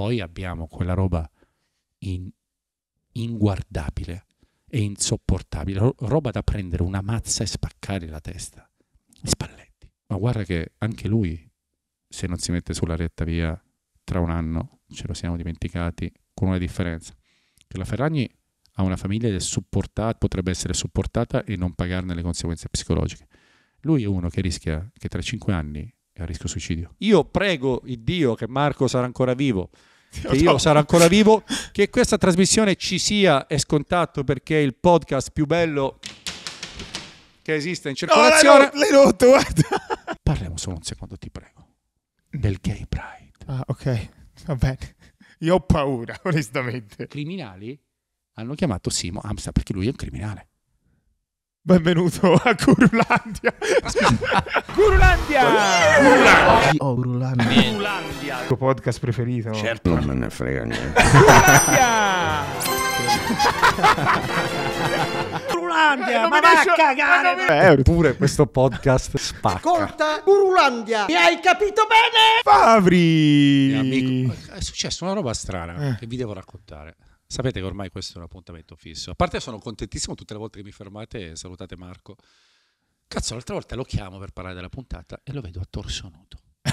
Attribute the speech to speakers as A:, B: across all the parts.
A: poi abbiamo quella roba in, inguardabile e insopportabile, roba da prendere una mazza e spaccare la testa. Spalletti. Ma guarda che anche lui, se non si mette sulla retta via, tra un anno ce lo siamo dimenticati, con una differenza, che la Ferragni ha una famiglia ed è potrebbe essere supportata e non pagarne le conseguenze psicologiche. Lui è uno che rischia che tra cinque anni è a rischio suicidio. Io prego il Dio che Marco sarà ancora vivo che io sarò ancora vivo, che questa trasmissione ci sia è scontato perché è il podcast più bello che esiste in circolazione. No, l'hai rotto, guarda. Parliamo solo un secondo, ti prego, del gay pride. Ah, ok,
B: va bene. Io ho paura, onestamente. I criminali
A: hanno chiamato Simo Amsterdam perché lui è un criminale. Benvenuto a Curulandia.
B: Curulandia! Curulandia! Oh, Curulandia. Curulandia. Il tuo podcast preferito?
A: Certo. Non me ne frega niente. Curulandia! Curulandia, eh, ma va a cagare! Eppure eh, questo podcast spacca. Ascolta, Curulandia, mi hai capito bene? Fabri! Amico, è successa una roba strana eh. che vi devo raccontare. Sapete che ormai questo è un appuntamento fisso. A parte sono contentissimo tutte le volte che mi fermate e salutate Marco. Cazzo, l'altra volta lo chiamo per parlare della puntata e lo vedo a torso nudo.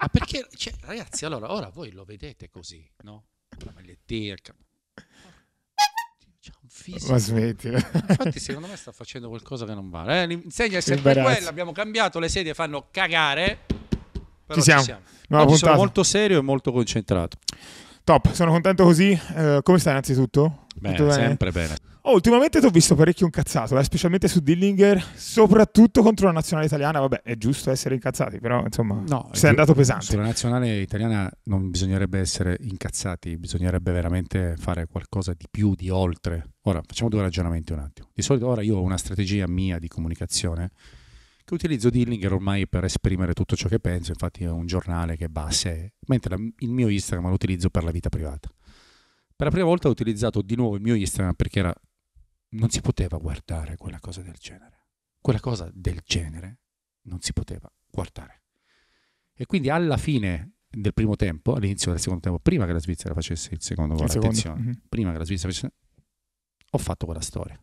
A: Ma perché, cioè, ragazzi, allora ora voi lo vedete così, no? La magliettina, C'è un fisico. Ma smettila. Infatti, secondo me sta facendo qualcosa che non vale. Eh, insegna è sempre quella. Abbiamo cambiato, le sedie fanno cagare. Però ci siamo. Ci siamo. No, sono molto serio e molto concentrato.
B: Top, sono contento così. Uh, come stai innanzitutto? Bene, bene? sempre bene. Oh, ultimamente ti ho visto parecchio incazzato, eh, specialmente su Dillinger, soprattutto contro la nazionale italiana. Vabbè, è giusto essere incazzati, però insomma, no, sei andato pesante.
A: Sulla nazionale italiana non bisognerebbe essere incazzati, bisognerebbe veramente fare qualcosa di più, di oltre. Ora, facciamo due ragionamenti un attimo. Di solito ora io ho una strategia mia di comunicazione che utilizzo Dillinger ormai per esprimere tutto ciò che penso, infatti è un giornale che va a sé, mentre il mio Instagram lo utilizzo per la vita privata. Per la prima volta ho utilizzato di nuovo il mio Instagram perché era... non si poteva guardare quella cosa del genere. Quella cosa del genere non si poteva guardare. E quindi alla fine del primo tempo, all'inizio del secondo tempo, prima che la Svizzera facesse il secondo gol, attenzione, mm-hmm. prima che la Svizzera facesse... ho fatto quella storia.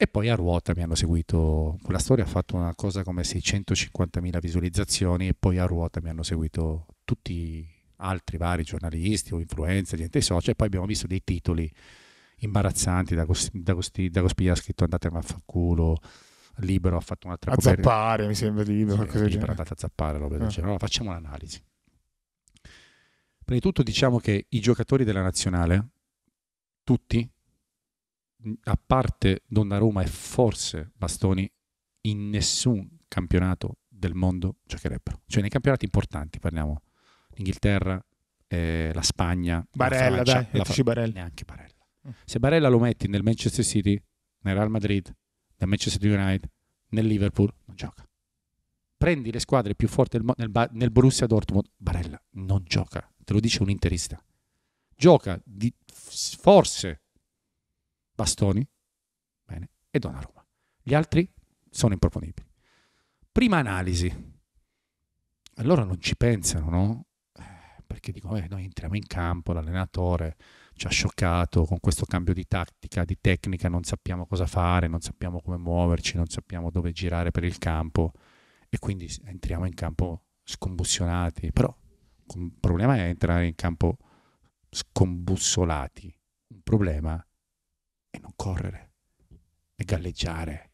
A: E poi a ruota mi hanno seguito, quella storia ha fatto una cosa come 650.000 visualizzazioni e poi a ruota mi hanno seguito tutti altri vari giornalisti o influencer, gente social, e poi abbiamo visto dei titoli imbarazzanti da, Gost- da, da Gospia ha scritto andate a fanculo libero ha fatto un'altra cosa a coperta. zappare mi sembra libero, sì, libero andate a zappare roba eh. del genere allora facciamo un'analisi prima di tutto diciamo che i giocatori della nazionale tutti a parte Donnarumma e forse Bastoni, in nessun campionato del mondo giocherebbero. Cioè nei campionati importanti, parliamo l'Inghilterra, eh, la Spagna, Barella, la Francia, dai, la Barella. neanche Barella. Mm. Se Barella lo metti nel Manchester City, nel Real Madrid, nel Manchester United, nel Liverpool, non gioca. Prendi le squadre più forti del, nel, ba- nel Borussia Dortmund, Barella non gioca, te lo dice un interista. Gioca di, forse Bastoni bene, e Roma. Gli altri sono improponibili. Prima analisi. Allora non ci pensano, no? Eh, perché dicono, eh, noi entriamo in campo, l'allenatore ci ha scioccato con questo cambio di tattica, di tecnica, non sappiamo cosa fare, non sappiamo come muoverci, non sappiamo dove girare per il campo e quindi entriamo in campo scombussionati. Però il problema è entrare in campo scombussolati. Un problema è e non correre, e galleggiare,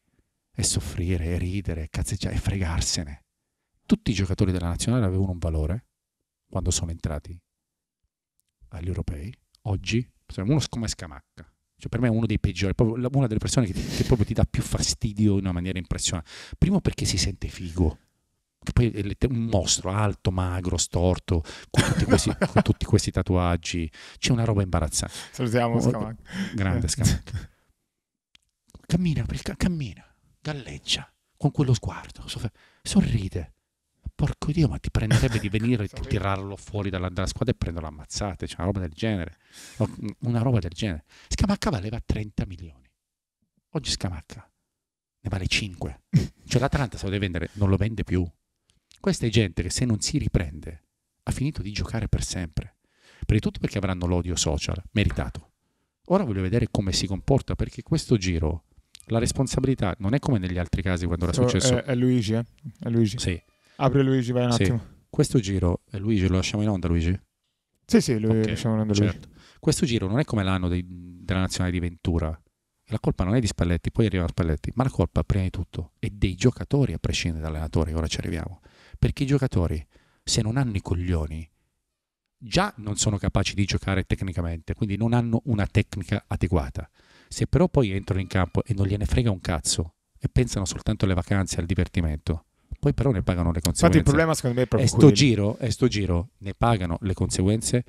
A: e soffrire, e ridere, e cazzeggiare, e fregarsene. Tutti i giocatori della nazionale avevano un valore quando sono entrati agli europei. Oggi, uno come Scamacca, cioè per me è uno dei peggiori, una delle persone che, che proprio ti dà più fastidio in una maniera impressionante. Primo perché si sente figo poi un mostro alto, magro, storto, con tutti questi, con tutti questi tatuaggi. C'è una roba imbarazzante. Salutiamo oh, Scamac. Grande Scamac. Cammina, cammina, galleggia con quello sguardo, sorride. Porco Dio, ma ti prenderebbe di venire e tirarlo fuori dalla, dalla squadra e prenderlo ammazzate, cioè una roba del genere. Mm, una roba del genere. Scamacca valeva 30 milioni. Oggi Scamacca ne vale 5. Cioè l'Atalanta se lo deve vendere, non lo vende più. Questa è gente che se non si riprende ha finito di giocare per sempre. Prima di tutto perché avranno l'odio social, meritato. Ora voglio vedere come si comporta perché questo giro la responsabilità non è come negli altri casi quando era successo. È,
B: è Luigi, eh? È Luigi. Sì. Apri Luigi, vai un sì. attimo.
A: Questo giro, eh, Luigi, lo lasciamo in onda Luigi?
B: Sì, sì, lo okay, lasciamo in onda Luigi. Certo.
A: Questo giro non è come l'anno dei, della nazionale di Ventura. La colpa non è di Spalletti, poi arriva Spalletti, ma la colpa prima di tutto è dei giocatori a prescindere dall'allenatore, ora ci arriviamo. Perché i giocatori, se non hanno i coglioni, già non sono capaci di giocare tecnicamente, quindi non hanno una tecnica adeguata. Se però poi entrano in campo e non gliene frega un cazzo e pensano soltanto alle vacanze, al divertimento, poi però ne pagano le conseguenze. Infatti il problema secondo me è proprio e giro, e sto giro ne pagano le conseguenze.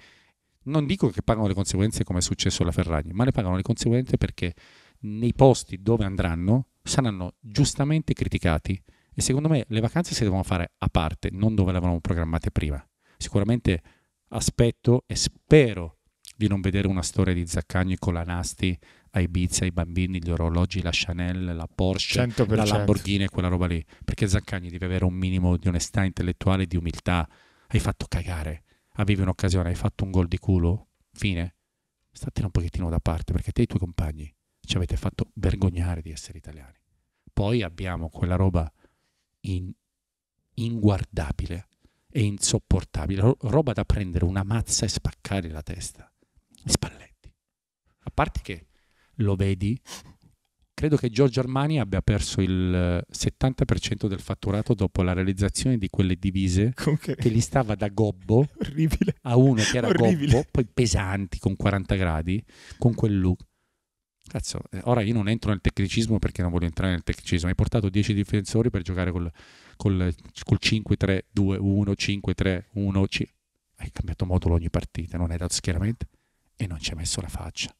A: Non dico che pagano le conseguenze come è successo alla Ferragni, ma ne pagano le conseguenze perché nei posti dove andranno saranno giustamente criticati e secondo me le vacanze si devono fare a parte, non dove le avevamo programmate prima. Sicuramente aspetto e spero di non vedere una storia di Zaccagni con la Nasti ai Ibiza, ai bambini, gli orologi, la Chanel, la Porsche, 100%. la Lamborghini e quella roba lì. Perché Zaccagni deve avere un minimo di onestà intellettuale di umiltà. Hai fatto cagare, avevi un'occasione, hai fatto un gol di culo, fine. Statene un pochettino da parte perché te e i tuoi compagni ci avete fatto vergognare di essere italiani. Poi abbiamo quella roba in, inguardabile e insopportabile, roba da prendere una mazza e spaccare la testa. Spalletti. A parte che lo vedi, credo che Giorgio Armani abbia perso il 70% eh, del fatturato dopo la realizzazione di quelle divise okay. che gli stava da gobbo Orribile. a uno che era Orribile. gobbo, poi pesanti con 40 gradi, con quel look. Cazzo, eh, ora io non entro nel tecnicismo perché non voglio entrare nel tecnicismo. Hai portato 10 difensori per giocare col, col, col 5-3-2-1, 5-3-1. C- hai cambiato modulo ogni partita, non hai dato schieramento e non ci hai messo la faccia.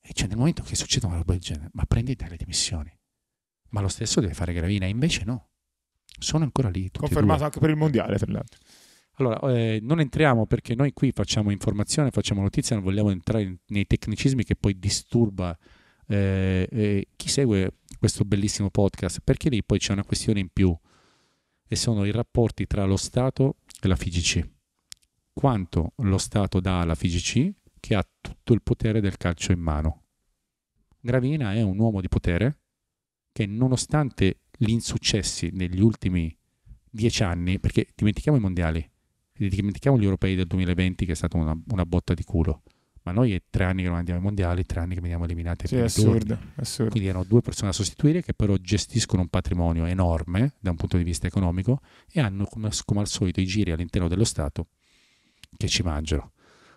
A: E cioè, nel momento che succede una roba del genere, ma prendi te le dimissioni. Ma lo stesso deve fare Gravina, invece no. Sono ancora lì. Confermato due. anche per il mondiale, tra l'altro. Allora, eh, non entriamo perché noi qui facciamo informazione, facciamo notizia, non vogliamo entrare nei tecnicismi che poi disturba eh, eh, chi segue questo bellissimo podcast, perché lì poi c'è una questione in più e sono i rapporti tra lo Stato e la FIGC. Quanto lo Stato dà alla FIGC che ha tutto il potere del calcio in mano. Gravina è un uomo di potere che nonostante gli insuccessi negli ultimi dieci anni, perché dimentichiamo i mondiali, dimentichiamo gli europei del 2020 che è stata una, una botta di culo ma noi è tre anni che non andiamo ai mondiali, tre anni che veniamo eliminati. Sì, assurdo, assurdo. Quindi erano due persone da sostituire che però gestiscono un patrimonio enorme da un punto di vista economico e hanno come, come al solito i giri all'interno dello Stato che ci mangiano.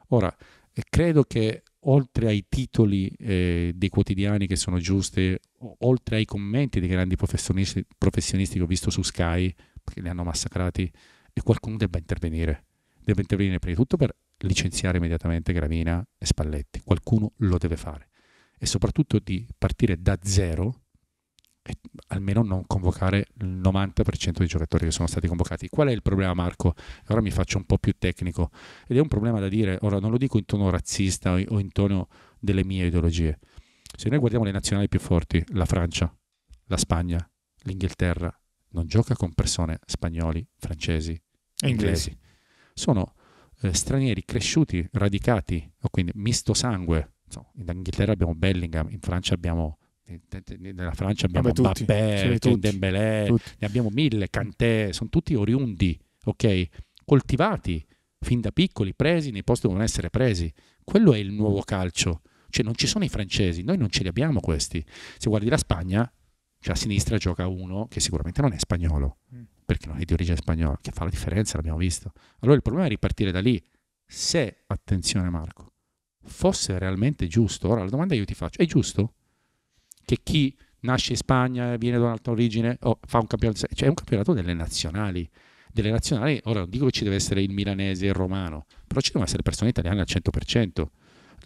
A: Ora, eh, credo che oltre ai titoli eh, dei quotidiani che sono giusti, oltre ai commenti dei grandi professionisti, professionisti che ho visto su Sky, che li hanno massacrati e qualcuno debba intervenire. Debba intervenire prima di tutto per licenziare immediatamente Gravina e Spalletti. Qualcuno lo deve fare. E soprattutto di partire da zero e almeno non convocare il 90% dei giocatori che sono stati convocati. Qual è il problema, Marco? Ora mi faccio un po' più tecnico ed è un problema da dire, ora non lo dico in tono razzista o in tono delle mie ideologie. Se noi guardiamo le nazionali più forti, la Francia, la Spagna, l'Inghilterra, non gioca con persone spagnoli, francesi, e inglesi. Sono eh, stranieri cresciuti, radicati, quindi misto sangue. Insomma, in Inghilterra abbiamo Bellingham, in Francia abbiamo eh, nella Francia abbiamo Vabbè, tutti, Mbappé, tutti, Dembélé, tutti. ne abbiamo mille, Cantè, sono tutti oriundi, ok? Coltivati fin da piccoli, presi nei posti dove devono essere presi. Quello è il nuovo calcio. Cioè non ci sono i francesi, noi non ce li abbiamo questi. Se guardi la Spagna, cioè a sinistra gioca uno che sicuramente non è spagnolo, mm perché non è di origine spagnola, che fa la differenza, l'abbiamo visto. Allora il problema è ripartire da lì. Se, attenzione Marco, fosse realmente giusto, ora la domanda che io ti faccio, è giusto che chi nasce in Spagna, e viene da un'altra origine, o fa un campionato, cioè è un campionato delle nazionali, delle nazionali, ora non dico che ci deve essere il milanese, il romano, però ci devono essere persone italiane al 100%,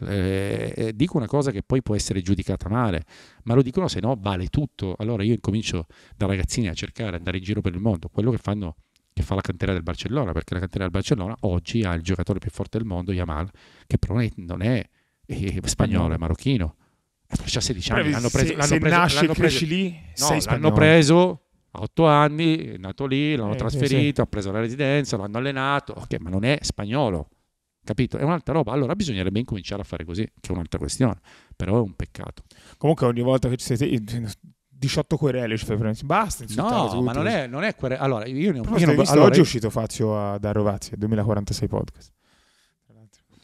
A: eh, eh, dico una cosa che poi può essere giudicata male, ma lo dicono se no vale tutto. Allora io incomincio da ragazzini a cercare, andare in giro per il mondo, quello che fanno che fa la cantera del Barcellona, perché la cantera del Barcellona oggi ha il giocatore più forte del mondo, Yamal, che però non è, spagnolo, è marocchino. Eh, ha 16 anni, l'hanno preso, se, l'hanno se preso, nasce, l'hanno preso, lì, no, l'hanno preso a 8 anni, è nato lì, l'hanno eh, trasferito, eh, sì. ha preso la residenza, l'hanno allenato, ok, ma non è spagnolo. Capito? È un'altra roba. Allora bisognerebbe incominciare a fare così, che è un'altra questione, però è un peccato. Comunque ogni volta che ci siete 18 querele ci fai prendere. Basta, No, ma non è, non è querele. Allora, io ne ho allora, Oggi è
B: uscito Fazio a, da Rovazzi, 2046 podcast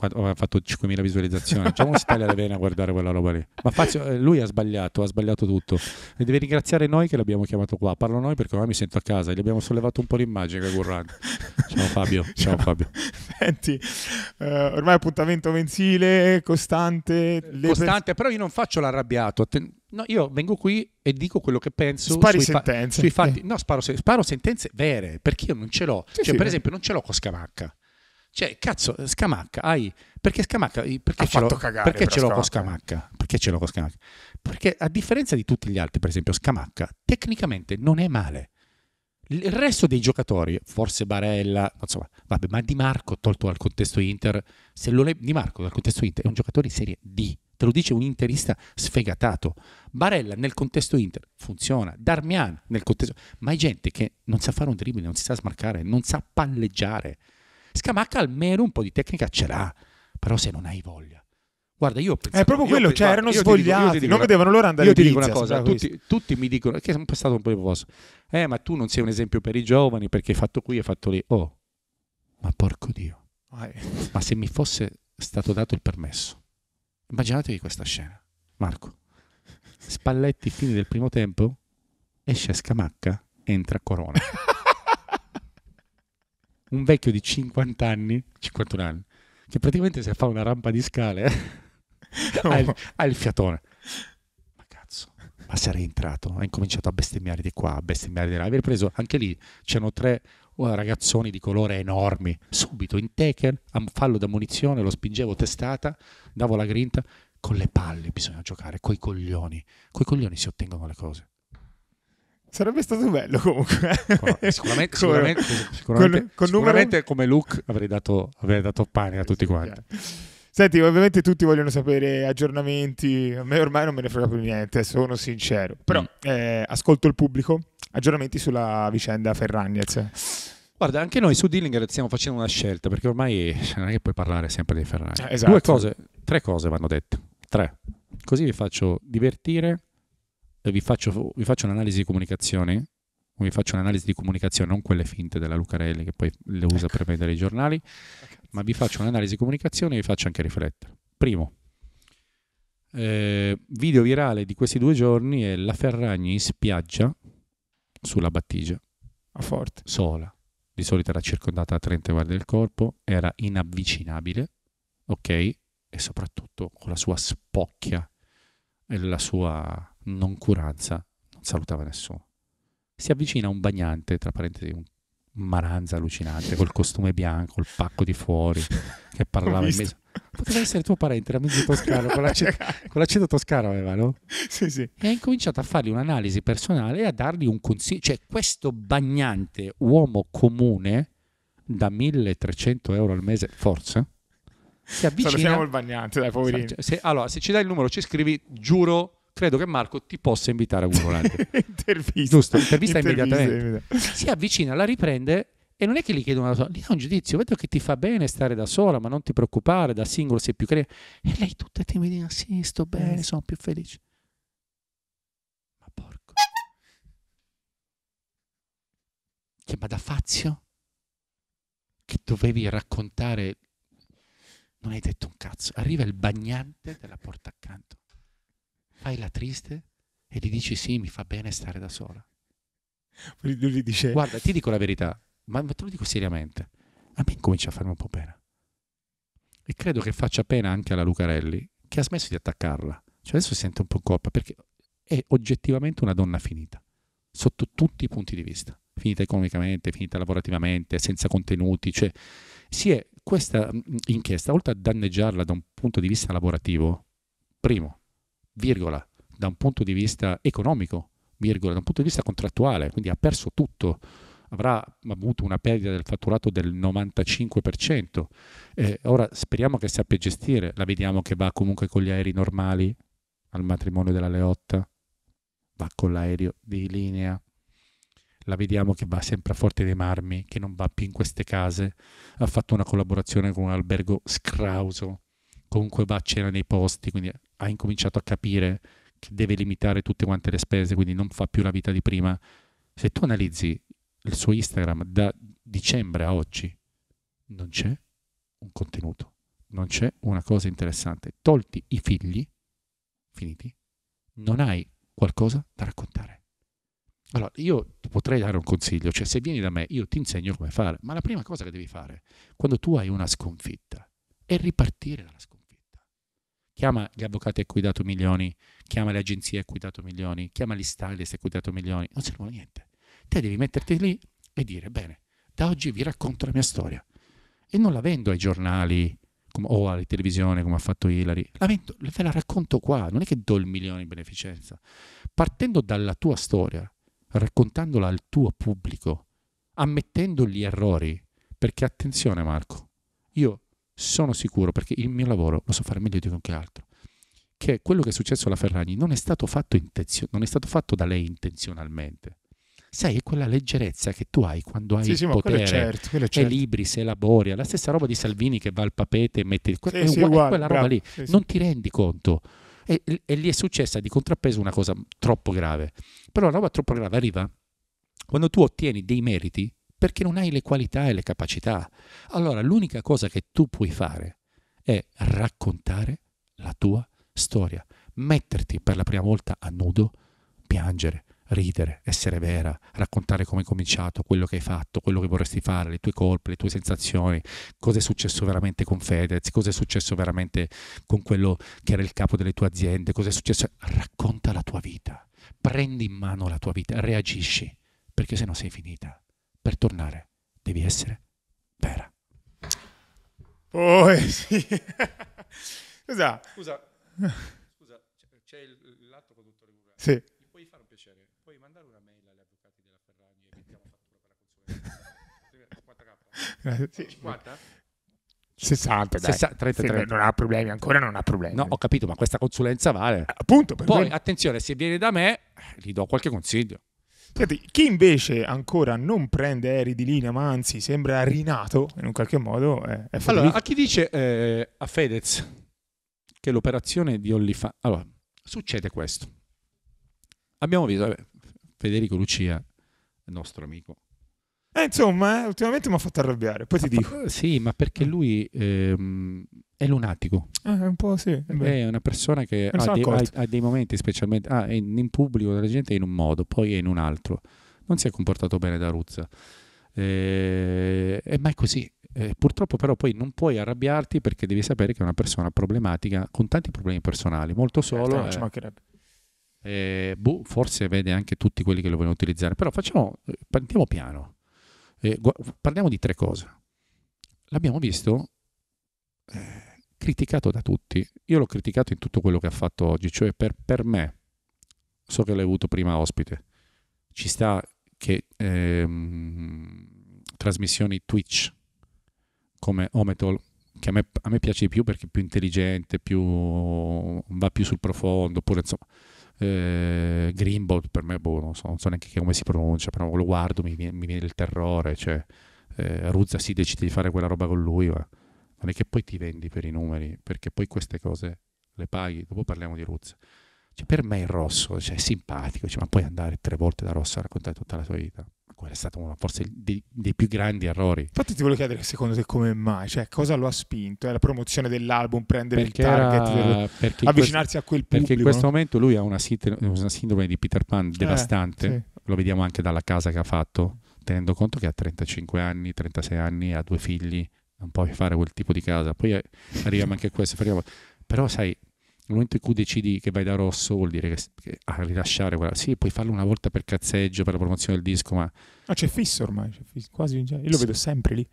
A: ha fatto 5.000 visualizzazioni. Già uno si taglia le vene a guardare quella roba lì. Ma Fazio, eh, lui ha sbagliato, ha sbagliato tutto. E deve ringraziare noi che l'abbiamo chiamato qua. Parlo noi perché ormai mi sento a casa. Gli abbiamo sollevato un po' l'immagine Ciao Fabio. Ciao, ciao Fabio. Senti,
B: uh, ormai appuntamento mensile, costante. Costante,
A: pers- però io non faccio l'arrabbiato. Atten- No, io vengo qui e dico quello che penso. Spari sentenze. Fa- fatti- eh. No, sparo, sparo, sentenze vere, perché io non ce l'ho. Sì, cioè, sì, per eh. esempio, non ce l'ho con Scamacca. Cioè, cazzo, Scamacca, hai... Perché Scamacca? Perché ha ce fatto cagare. Perché ce l'ho con eh. Scamacca? Perché ce l'ho con Scamacca? Perché a differenza di tutti gli altri, per esempio, Scamacca tecnicamente non è male. Il resto dei giocatori, forse Barella, insomma, vabbè, ma Di Marco tolto dal contesto Inter, se lo le... Di Marco dal contesto Inter è un giocatore in serie D, te lo dice un interista sfegatato. Barella nel contesto Inter funziona, Darmian nel contesto... Ma è gente che non sa fare un dribbling, non si sa smarcare, non sa palleggiare. Scamacca almeno un po' di tecnica ce l'ha, però se non hai voglia. Guarda, io pensato, È proprio quello, cioè, pensato, cioè erano svogliati, dico, dico, non vedevano loro andare Io ti dico una cosa, tutti, tutti, mi dicono, che è sempre stato un po' nervoso, eh ma tu non sei un esempio per i giovani perché hai fatto qui, hai fatto lì. Oh, ma porco Dio. Ma se mi fosse stato dato il permesso, immaginatevi questa scena. Marco, Spalletti, fine del primo tempo, esce Scamacca, entra Corona. un vecchio di 50 anni, 51 anni, che praticamente se fa una rampa di scale ha, il, ha, il, fiatone. Ma cazzo, ma sarei entrato, ha incominciato a bestemmiare di qua, a bestemmiare di là. Aver preso, anche lì c'erano tre oh, ragazzoni di colore enormi, subito in taker, a fallo da munizione, lo spingevo testata, davo la grinta, con le palle bisogna giocare, coi coglioni, coi coglioni si ottengono le cose.
B: Sarebbe stato bello comunque. Eh, sicuramente, sicuramente, sicuramente, con, con sicuramente numero...
A: come look avrei dato, avrei dato pane a tutti quanti.
B: Senti, ovviamente tutti vogliono sapere aggiornamenti, a me ormai non me ne frega più niente, sono sincero. Però mm. eh, ascolto il pubblico, aggiornamenti sulla vicenda Ferragnez.
A: Guarda, anche noi su Dillinger stiamo facendo una scelta, perché ormai cioè, non è che puoi parlare sempre di Ferrari. Eh, esatto. Due cose, tre cose vanno dette. Tre. Così vi faccio divertire vi faccio, vi faccio un'analisi di comunicazione, vi faccio un'analisi di comunicazione, non quelle finte della Lucarelli che poi le usa ecco. per vendere i giornali, ecco. ma vi faccio un'analisi di comunicazione e vi faccio anche riflettere. Primo, eh, video virale di questi due giorni è la Ferragni in spiaggia sulla battigia. A ah, forte. Sola. Di solito era circondata da 30 guardie del corpo, era inavvicinabile, ok? E soprattutto con la sua spocchia e la sua noncuranza, non salutava nessuno. Si avvicina a un bagnante, tra parentesi, un maranza allucinante, col costume bianco, il pacco di fuori, che parlava in mezzo. Poteva essere tuo parente, era mezzo toscano, con l'accento, con l'accento toscano aveva, no? Sì, sì. E ha incominciato a fargli un'analisi personale e a dargli un consiglio. Cioè, questo bagnante, uomo comune, da 1300 euro al mese, forse, si avvicina... Salutiamo il bagnante, dai, esatto, poverino. Se, allora, se ci dai il numero, ci scrivi, giuro credo che Marco ti possa invitare a un intervista. Giusto, intervista, intervista immediatamente. Intervista. Si avvicina, la riprende e non è che gli chiede una sola, gli dà un giudizio, vedo che ti fa bene stare da sola, ma non ti preoccupare, da singolo sei più creativo. E lei tutta timidina, sì, sto eh, bene, sono più felice. Ma porco. Che ma da Fazio? Che dovevi raccontare... Non hai detto un cazzo. Arriva il bagnante, te la porta accanto fai la triste e gli dici sì, mi fa bene stare da sola. Lui gli dice... Guarda, ti dico la verità, ma te lo dico seriamente, a me incomincia a farmi un po' pena. E credo che faccia pena anche alla Lucarelli, che ha smesso di attaccarla. Cioè adesso si sente un po' in colpa perché è oggettivamente una donna finita, sotto tutti i punti di vista. Finita economicamente, finita lavorativamente, senza contenuti. Cioè, si è questa mm, inchiesta, oltre a danneggiarla da un punto di vista lavorativo, primo, virgola, da un punto di vista economico, virgola, da un punto di vista contrattuale, quindi ha perso tutto, avrà avuto una perdita del fatturato del 95%. Eh, ora speriamo che sappia gestire, la vediamo che va comunque con gli aerei normali al matrimonio della Leotta, va con l'aereo di linea, la vediamo che va sempre a Forte dei Marmi, che non va più in queste case, ha fatto una collaborazione con un albergo scrauso, comunque va a cena nei posti, quindi ha incominciato a capire che deve limitare tutte quante le spese, quindi non fa più la vita di prima. Se tu analizzi il suo Instagram da dicembre a oggi, non c'è un contenuto, non c'è una cosa interessante. Tolti i figli, finiti, non hai qualcosa da raccontare. Allora, io potrei dare un consiglio, cioè se vieni da me io ti insegno come fare, ma la prima cosa che devi fare quando tu hai una sconfitta è ripartire dalla sconfitta Chiama gli avvocati a cui hai dato milioni, chiama le agenzie a cui hai dato milioni, chiama gli stylist a cui hai dato milioni. Non servono niente. Te devi metterti lì e dire, bene, da oggi vi racconto la mia storia. E non la vendo ai giornali come, o alla televisione come ha fatto Hillary. La vendo, ve la racconto qua, non è che do il milione in beneficenza. Partendo dalla tua storia, raccontandola al tuo pubblico, ammettendo gli errori, perché attenzione Marco, io sono sicuro perché il mio lavoro lo so fare meglio di qualche altro che quello che è successo alla Ferragni non è stato fatto, intenzio- non è stato fatto da lei intenzionalmente sai, è quella leggerezza che tu hai quando hai sì, sì, potere, quello è certo, quello è certo. e libri, se elabori, la stessa roba di Salvini che va al papete e mette sì, è, sì, uguale, è quella roba bravo, lì, sì, non ti rendi conto. E, e lì è successa di contrappeso una cosa troppo grave. Però la roba troppo grave arriva quando tu ottieni dei meriti perché non hai le qualità e le capacità. Allora l'unica cosa che tu puoi fare è raccontare la tua storia, metterti per la prima volta a nudo, piangere, ridere, essere vera, raccontare come hai cominciato, quello che hai fatto, quello che vorresti fare, le tue colpe, le tue sensazioni, cosa è successo veramente con Fedez, cosa è successo veramente con quello che era il capo delle tue aziende, cosa è successo. Racconta la tua vita, prendi in mano la tua vita, reagisci, perché se no sei finita per tornare devi essere vera.
B: Poi sì. Scusa. Scusa. Scusa, c'è il, l'altro produttore Google. Sì. Mi puoi fare un piacere? Puoi mandare
A: una mail agli avvocati della Ferragni e mettiamo fattura per la consulenza. 50k. Sì. 50? 60, dai. 60 33. Sì, non ha problemi, ancora non ha problemi. No, ho capito, ma questa consulenza vale. Appunto, Poi, me. attenzione, se viene da me, gli do qualche consiglio. Senti, chi invece ancora non
B: prende aerei di linea, ma anzi sembra rinato in un qualche modo, è, è Allora, a
A: chi dice eh, a Fedez che l'operazione di OnlyFans... Allora, succede questo. Abbiamo visto, vabbè, Federico Lucia, nostro amico, eh, insomma, eh, ultimamente mi ha fatto arrabbiare, poi ti dico. Sì, ma perché eh. lui ehm, è lunatico.
B: Eh, un po' sì. È, è
A: una persona che ha dei, ha, ha dei, momenti, specialmente ah, in pubblico la gente è in un modo, poi è in un altro. Non si è comportato bene da Ruzza. Eh, eh, ma è così. Eh, purtroppo però poi non puoi arrabbiarti perché devi sapere che è una persona problematica con tanti problemi personali, molto certo, solo. Eh. eh, boh, forse vede anche tutti quelli che lo vogliono utilizzare, però facciamo, partiamo piano. Eh, gu- parliamo di tre cose. L'abbiamo visto eh, criticato da tutti. Io l'ho criticato in tutto quello che ha fatto oggi, cioè per, per me, so che l'hai avuto prima ospite, ci sta che ehm, trasmissioni Twitch come Ometol, che a me, a me piace di più perché è più intelligente, più, va più sul profondo, oppure insomma eh, Greenbolt per me, boh, non so, non so, neanche come si pronuncia, però lo guardo, mi, mi viene il terrore, cioè eh, Ruzza si decide di fare quella roba con lui, ma non è che poi ti vendi per i numeri, perché poi queste cose le paghi, dopo parliamo di Ruzza. Cioè, per me il rosso cioè, è simpatico, cioè, ma puoi andare tre volte da rosso a raccontare tutta la tua vita. Quello è stato uno forse dei, dei più grandi errori.
B: Infatti ti voglio chiedere secondo te come mai, cioè cosa lo ha spinto? È la promozione dell'album, prendere perché il target, era, avvicinarsi questo, a quel punto. Perché in questo
A: momento lui ha una, sindrome di Peter Pan eh, devastante, eh, sì. lo vediamo anche dalla casa che ha fatto, tenendo conto che ha 35 anni, 36 anni, ha due figli, non puoi fare quel tipo di casa. Poi arriviamo anche a questo, però sai, nel momento in cui decidi che vai da rosso vuol dire che, che a rilasciare quella, sì puoi farlo una volta per cazzeggio per la promozione del disco ma no
B: ah, c'è fisso ormai c'è fisso, quasi io lo sì. vedo
A: sempre lì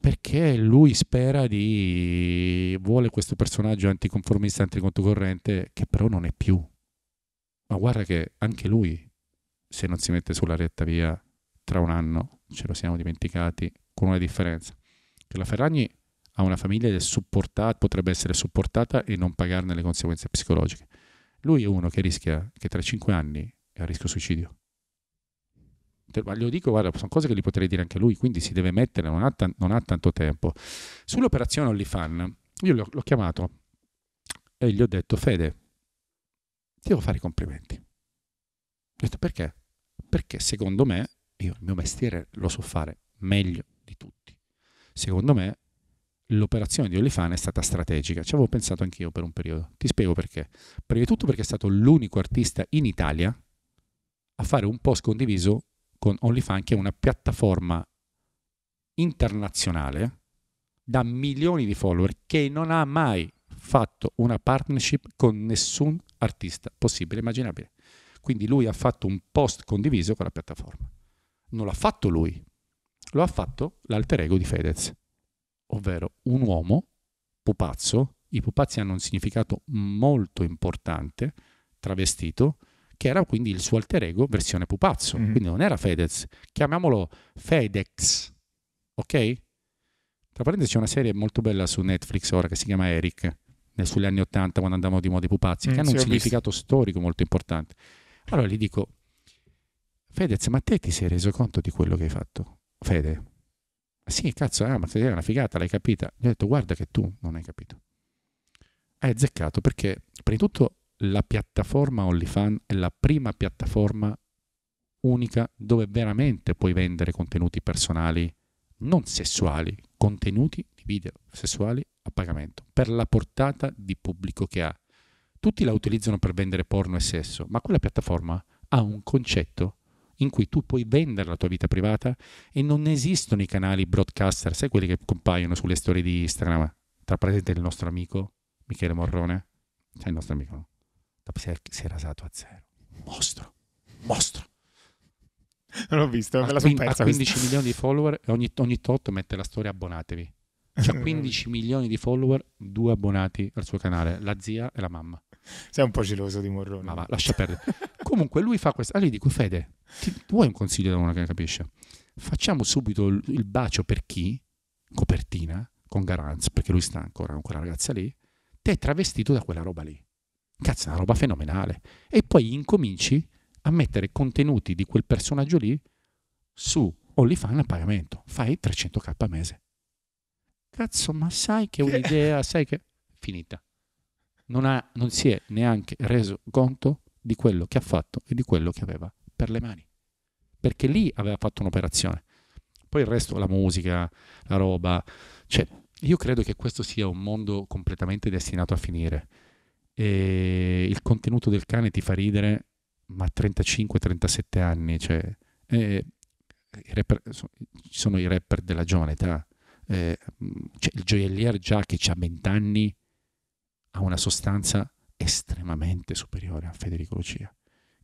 A: perché lui spera di vuole questo personaggio anticonformista anticontocorrente che però non è più ma guarda che anche lui se non si mette sulla retta via tra un anno ce lo siamo dimenticati con una differenza che la Ferragni a una famiglia potrebbe essere supportata e non pagarne le conseguenze psicologiche. Lui è uno che rischia che tra 5 anni è a rischio suicidio. Ma glielo dico, guarda, sono cose che gli potrei dire anche lui, quindi si deve mettere, non ha, t- non ha tanto tempo. Sull'operazione OnlyFan, io l'ho, l'ho chiamato e gli ho detto, Fede, ti devo fare i complimenti. Ho detto perché? Perché secondo me, io il mio mestiere lo so fare meglio di tutti. Secondo me l'operazione di Olifana è stata strategica. Ci avevo pensato anch'io per un periodo. Ti spiego perché. Prima di tutto perché è stato l'unico artista in Italia a fare un post condiviso con OnlyFans, che è una piattaforma internazionale da milioni di follower che non ha mai fatto una partnership con nessun artista possibile, immaginabile. Quindi lui ha fatto un post condiviso con la piattaforma. Non l'ha fatto lui, lo ha fatto l'alter ego di Fedez ovvero un uomo, pupazzo, i pupazzi hanno un significato molto importante, travestito, che era quindi il suo alter ego versione pupazzo, mm-hmm. quindi non era Fedez, chiamiamolo Fedex, ok? Tra parentesi c'è una serie molto bella su Netflix ora che si chiama Eric, sugli anni Ottanta quando andavamo di moda i pupazzi, mm, che hanno un significato visto. storico molto importante. Allora gli dico, Fedez, ma te ti sei reso conto di quello che hai fatto? Fede, sì, cazzo, ah, ma sei una figata, l'hai capita. Gli ho detto, guarda che tu non hai capito. Hai azzeccato perché, prima di tutto, la piattaforma OnlyFans è la prima piattaforma unica dove veramente puoi vendere contenuti personali, non sessuali, contenuti di video sessuali a pagamento, per la portata di pubblico che ha. Tutti la utilizzano per vendere porno e sesso, ma quella piattaforma ha un concetto in cui tu puoi vendere la tua vita privata e non esistono i canali broadcaster, sai quelli che compaiono sulle storie di Instagram, tra presente il nostro amico Michele Morrone, cioè il nostro amico, si è, si è rasato a zero, mostro, mostro. Non l'ho visto, me la sono persa. Ha 15 questa. milioni di follower e ogni, ogni tot mette la storia abbonatevi. Ha 15 milioni di follower, due abbonati al suo canale, la zia e la mamma. Sei un po' geloso di Morrone. Ma va, lascia perdere. Comunque lui fa questo. Ah, gli dico, Fede, ti vuoi un consiglio da una che capisce? Facciamo subito il bacio per chi? Copertina, con Garanz, perché lui sta ancora con quella ragazza lì. Te travestito da quella roba lì. Cazzo, è una roba fenomenale. E poi incominci a mettere contenuti di quel personaggio lì su OnlyFans a pagamento. Fai 300k a mese. Cazzo, ma sai che un'idea, sai che... Finita. Non, ha, non si è neanche reso conto di quello che ha fatto e di quello che aveva per le mani, perché lì aveva fatto un'operazione. Poi il resto, la musica, la roba, cioè, io credo che questo sia un mondo completamente destinato a finire. E il contenuto del cane ti fa ridere, ma a 35-37 anni, cioè, eh, rapper, ci sono i rapper della giovane età. Eh, cioè, il gioielliere già che ha 20 anni ha una sostanza estremamente superiore a Federico Lucia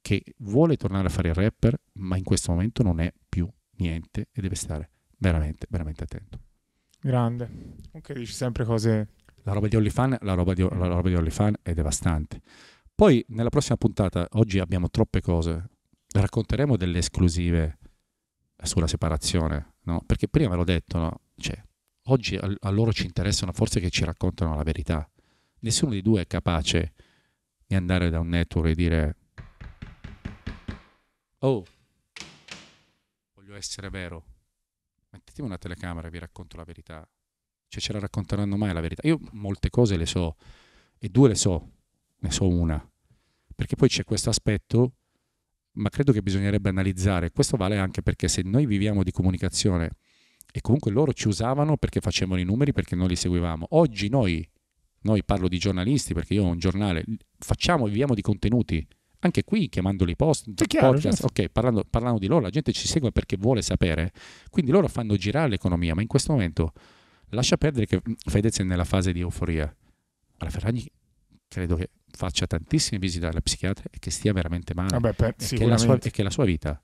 A: che vuole tornare a fare il rapper, ma in questo momento non è più niente e deve stare veramente, veramente attento.
B: Grande.
A: Ok, dici sempre cose... La roba di OnlyFan, la è devastante. Poi nella prossima puntata, oggi abbiamo troppe cose, racconteremo delle esclusive sulla separazione, no? Perché prima ve l'ho detto, no? Cioè, oggi a, a loro ci interessano forse che ci raccontano la verità. Nessuno di due è capace di andare da un network e dire Oh, voglio essere vero. Mettetemi una telecamera e vi racconto la verità. Cioè, ce la racconteranno mai la verità. Io molte cose le so, e due le so, ne so una. Perché poi c'è questo aspetto, ma credo che bisognerebbe analizzare. Questo vale anche perché se noi viviamo di comunicazione e comunque loro ci usavano perché facevano i numeri, perché noi li seguivamo. Oggi noi, noi parlo di giornalisti perché io ho un giornale, facciamo, viviamo di contenuti anche qui chiamandoli post, chiaro, podcast, certo. ok, parlando, parlando di loro, la gente ci segue perché vuole sapere, quindi loro fanno girare l'economia, ma in questo momento lascia perdere che mm, Fedez è nella fase di euforia, alla Ferragni credo che faccia tantissime visite alla psichiatra e che stia veramente male Vabbè, per, e, che sua, e, che la sua, vita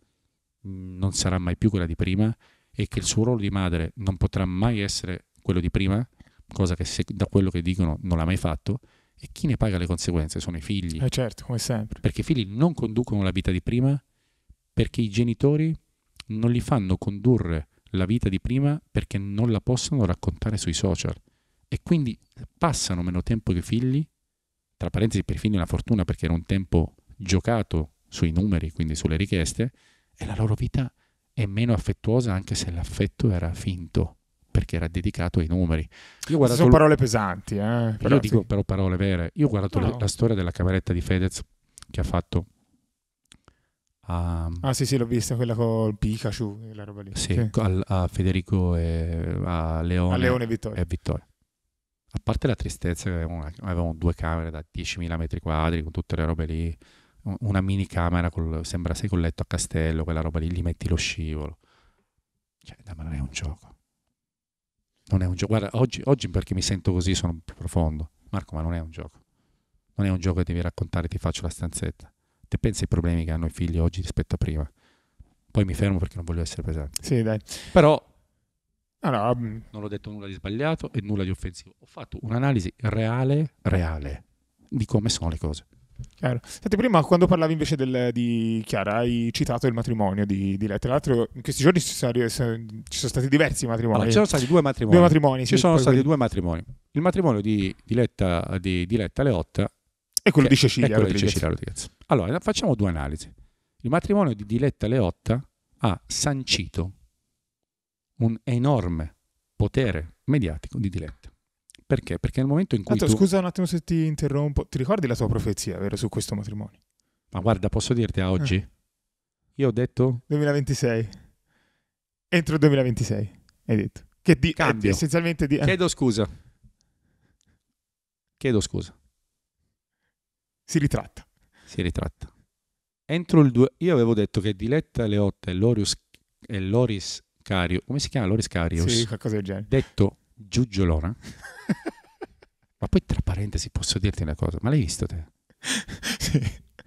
A: mm, non sarà mai più quella di prima e che il suo ruolo di madre non potrà mai essere quello di prima, cosa che se, da quello che dicono non l'ha mai fatto e chi ne paga le conseguenze sono i figli. Eh
B: certo, come sempre.
A: Perché i figli non conducono la vita di prima perché i genitori non li fanno condurre la vita di prima perché non la possono raccontare sui social. E quindi passano meno tempo che i figli, tra parentesi per i figli è una fortuna perché era un tempo giocato sui numeri, quindi sulle richieste, e la loro vita è meno affettuosa anche se l'affetto era finto perché era dedicato ai numeri. Io sono l... parole pesanti, eh? però, io dico sì. però parole vere. Io ho guardato no. la, la storia della cameretta di Fedez che ha fatto a... Ehm,
B: ah sì sì l'ho vista quella col Pikachu la roba lì sì, sì.
A: A, a, Federico e a Leone, a Leone Vittoria. e Vittorio a parte la tristezza che avevamo, avevano, due camere da 10.000 metri quadri con tutte le robe lì una mini camera col, sembra sei col letto a castello quella roba lì gli metti lo scivolo cioè ma non è un gioco non è un gioco. Guarda, oggi, oggi perché mi sento così sono più profondo. Marco, ma non è un gioco. Non è un gioco che devi raccontare, ti faccio la stanzetta. Te pensi ai problemi che hanno i figli oggi rispetto a prima. Poi mi fermo perché non voglio essere pesante. Sì, dai. Però allora, mm. non ho detto nulla di sbagliato e nulla di offensivo. Ho fatto un'analisi reale, reale, di come sono le cose.
B: Chiaro. Senti, prima quando parlavi invece del, di Chiara, hai citato il matrimonio di, di lei. Tra l'altro, in questi giorni ci sono, ci sono stati diversi matrimoni. Allora, ah, ci sono stati due matrimoni. Due matrimoni ci sì, sono stati quelli...
A: due matrimoni. Il matrimonio di, di, Letta, di, di Letta Leotta e quello di Cecilia, quello Rodriguez. Cecilia Rodriguez. Allora, facciamo due analisi. Il matrimonio di Diletta Leotta ha sancito un enorme potere mediatico di Diletta. Perché? Perché nel momento in cui. Tanto, tu... Scusa
B: un attimo se ti interrompo. Ti ricordi la tua profezia, vero, su questo matrimonio?
A: Ma guarda, posso dirti a eh. oggi? Eh.
B: Io ho detto. 2026. Entro il 2026, hai detto.
A: Che di, Cambio. Eh, essenzialmente di... Eh. Chiedo scusa. Chiedo scusa. Si ritratta. Si ritratta. Entro il 2... Io avevo detto che Diletta Leotta e, Lorius, e Loris Cario... Come si chiama? Loris Carius. Sì, qualcosa del genere. Detto Giugiolona. Ma poi tra parentesi posso dirti una cosa, ma l'hai visto te? sì.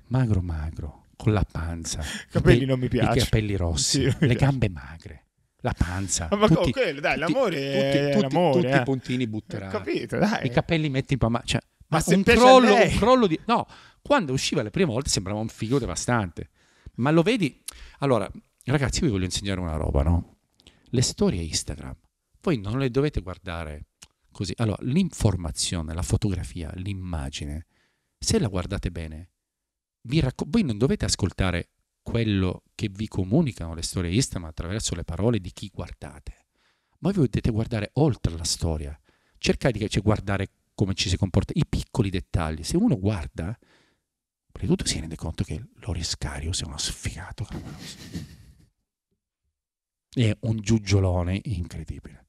A: Magro magro, con la panza. I capelli non mi piacciono. I capelli rossi, sì, le gambe magre. La panza, ma tutti, quello, dai, l'amore, tutti, tutti, l'amore, tutti eh. i puntini butterà. Capito, dai. I capelli metti in ma, cioè, ma, ma un, crollo, un crollo di no, quando usciva le prime volte sembrava un figo devastante. Ma lo vedi? Allora, ragazzi, io vi voglio insegnare una roba, no? Le storie Instagram, voi non le dovete guardare così. Allora, l'informazione, la fotografia, l'immagine, se la guardate bene, racco- voi non dovete ascoltare quello che vi comunicano le storie Instagram attraverso le parole di chi guardate, ma voi dovete guardare oltre la storia, cercare di cioè, guardare come ci si comporta, i piccoli dettagli. Se uno guarda, prima di tutto si rende conto che Loris Carius è uno sfigato È un giugiolone incredibile.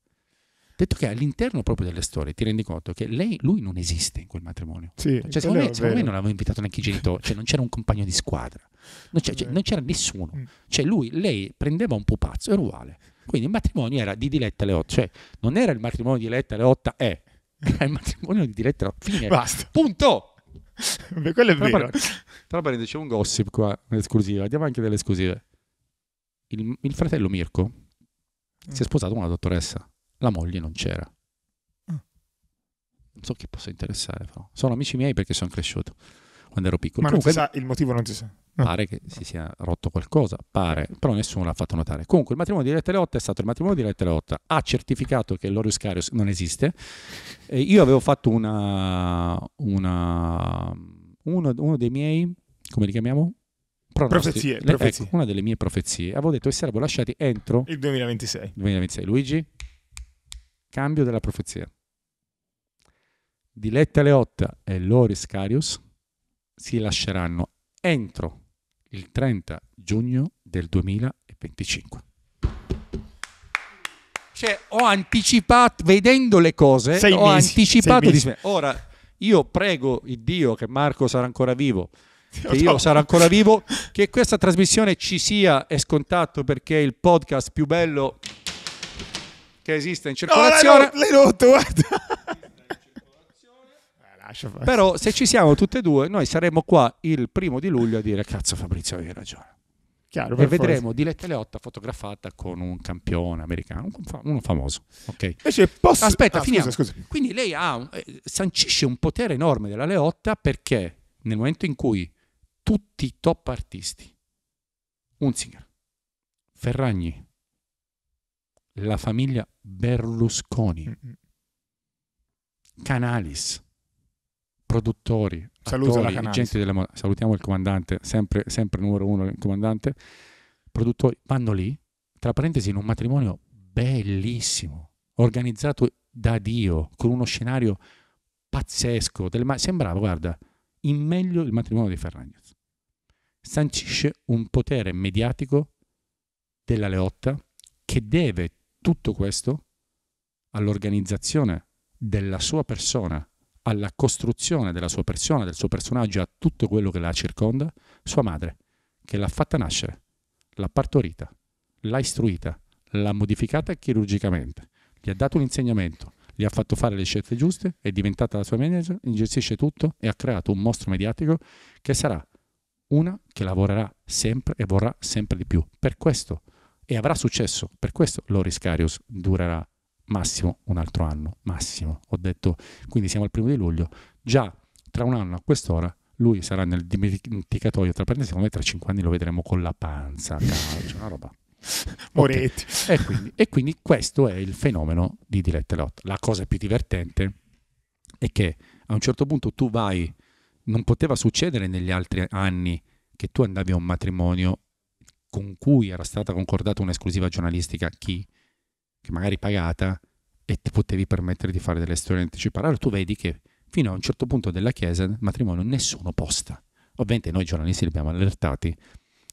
A: Detto che all'interno proprio delle storie ti rendi conto che lei, lui non esiste in quel matrimonio. Sì, cioè, secondo, me, secondo me, non l'avevo invitato neanche i genitori, cioè non c'era un compagno di squadra, non c'era, cioè, eh. non c'era nessuno. Mm. Cioè lui, lei prendeva un pupazzo, era uguale. Quindi il matrimonio era di Diletta Leotta, cioè non era il matrimonio di Diletta Leotta, è, il matrimonio di Diletta Leotta, fine. Basta. Punto! Beh, quello è tra vero. Tra parentesi c'è un gossip qua, un'esclusiva, diamo anche delle esclusive. Il, il fratello Mirko mm. si è mm. sposato con una dottoressa la moglie non c'era. Ah. Non so chi possa interessare, però. Sono amici miei perché sono cresciuto quando ero piccolo. Ma Comunque, sa, il motivo non si sa. No. Pare che si sia rotto qualcosa, pare, però nessuno l'ha fatto notare. Comunque il matrimonio di Leteleotta è stato il matrimonio di Leteleotta, ha certificato che l'Orius Carius non esiste. E io avevo fatto una, una uno, uno dei miei, come li chiamiamo? Pronostici. Profezie, Le, profezie. Ecco, una delle mie profezie. Avevo detto che sarebbero lasciati entro il 2026. 2026. Luigi? Cambio della profezia. Diletta Leotta e Loris Carius si lasceranno entro il 30 giugno del 2025. Cioè, ho anticipato, vedendo le cose, sei ho mesi, anticipato di Ora, io prego il Dio che Marco sarà ancora vivo, Dio che io no. sarò ancora vivo, che questa trasmissione ci sia e scontato perché è il podcast più bello che esiste in circolazione. No, l'hai, rotto, guarda. Eh, Però se ci siamo tutte e due, noi saremo qua il primo di luglio a dire cazzo Fabrizio avevi ragione. Chiaro, e vedremo forza. Diletta Leotta fotografata con un campione americano, uno famoso. Okay. Posso... Aspetta, ah, finiamo. Scusa, scusa. Quindi lei ha, eh, sancisce un potere enorme della Leotta perché nel momento in cui tutti i top artisti, Unzinger, Ferragni, la famiglia Berlusconi, Canalis, produttori, Saluto attori, dirigenti della moda. Salutiamo il comandante, sempre, sempre numero uno il comandante. Produttori vanno lì, tra parentesi, in un matrimonio bellissimo, organizzato da Dio, con uno scenario pazzesco. Ma- sembrava, guarda, in meglio il matrimonio di Ferragnez. Sancisce un potere mediatico della Leotta che deve tutto questo all'organizzazione della sua persona, alla costruzione della sua persona, del suo personaggio, a tutto quello che la circonda, sua madre, che l'ha fatta nascere, l'ha partorita, l'ha istruita, l'ha modificata chirurgicamente, gli ha dato un insegnamento, gli ha fatto fare le scelte giuste, è diventata la sua manager, ingestisce tutto e ha creato un mostro mediatico che sarà una che lavorerà sempre e vorrà sempre di più. Per questo e avrà successo. Per questo Loris Carius durerà massimo un altro anno, massimo. Ho detto, quindi siamo al primo di luglio, già tra un anno a quest'ora lui sarà nel dimenticatoio tra parentesi, secondo me tra cinque anni lo vedremo con la panza, calcio, una roba. Moretti. Okay. E, quindi, e, quindi, questo è il fenomeno di Dilette Lot. La cosa più divertente è che a un certo punto tu vai, non poteva succedere negli altri anni che tu andavi a un matrimonio con cui era stata concordata un'esclusiva giornalistica, chi, che magari pagata, e ti potevi permettere di fare delle storie anticipate. Allora tu vedi che fino a un certo punto della chiesa del matrimonio nessuno posta. Ovviamente noi giornalisti li abbiamo allertati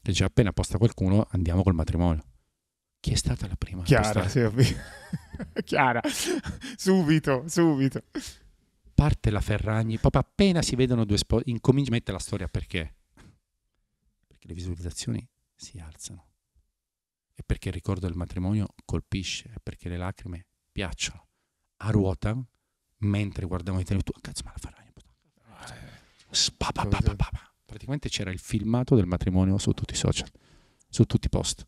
A: che cioè, appena posta qualcuno andiamo col matrimonio. Chi è stata la prima? Chiara, sì,
B: Chiara, subito, subito.
A: Parte la Ferragni, proprio appena si vedono due sposi, incomincia a mettere la storia perché? Perché le visualizzazioni si alzano. E perché il ricordo del matrimonio colpisce, perché le lacrime piacciono, a ruota, mentre guardavo i tu, cazzo, ma la farai? Praticamente c'era il filmato del matrimonio su tutti i social, su tutti i post.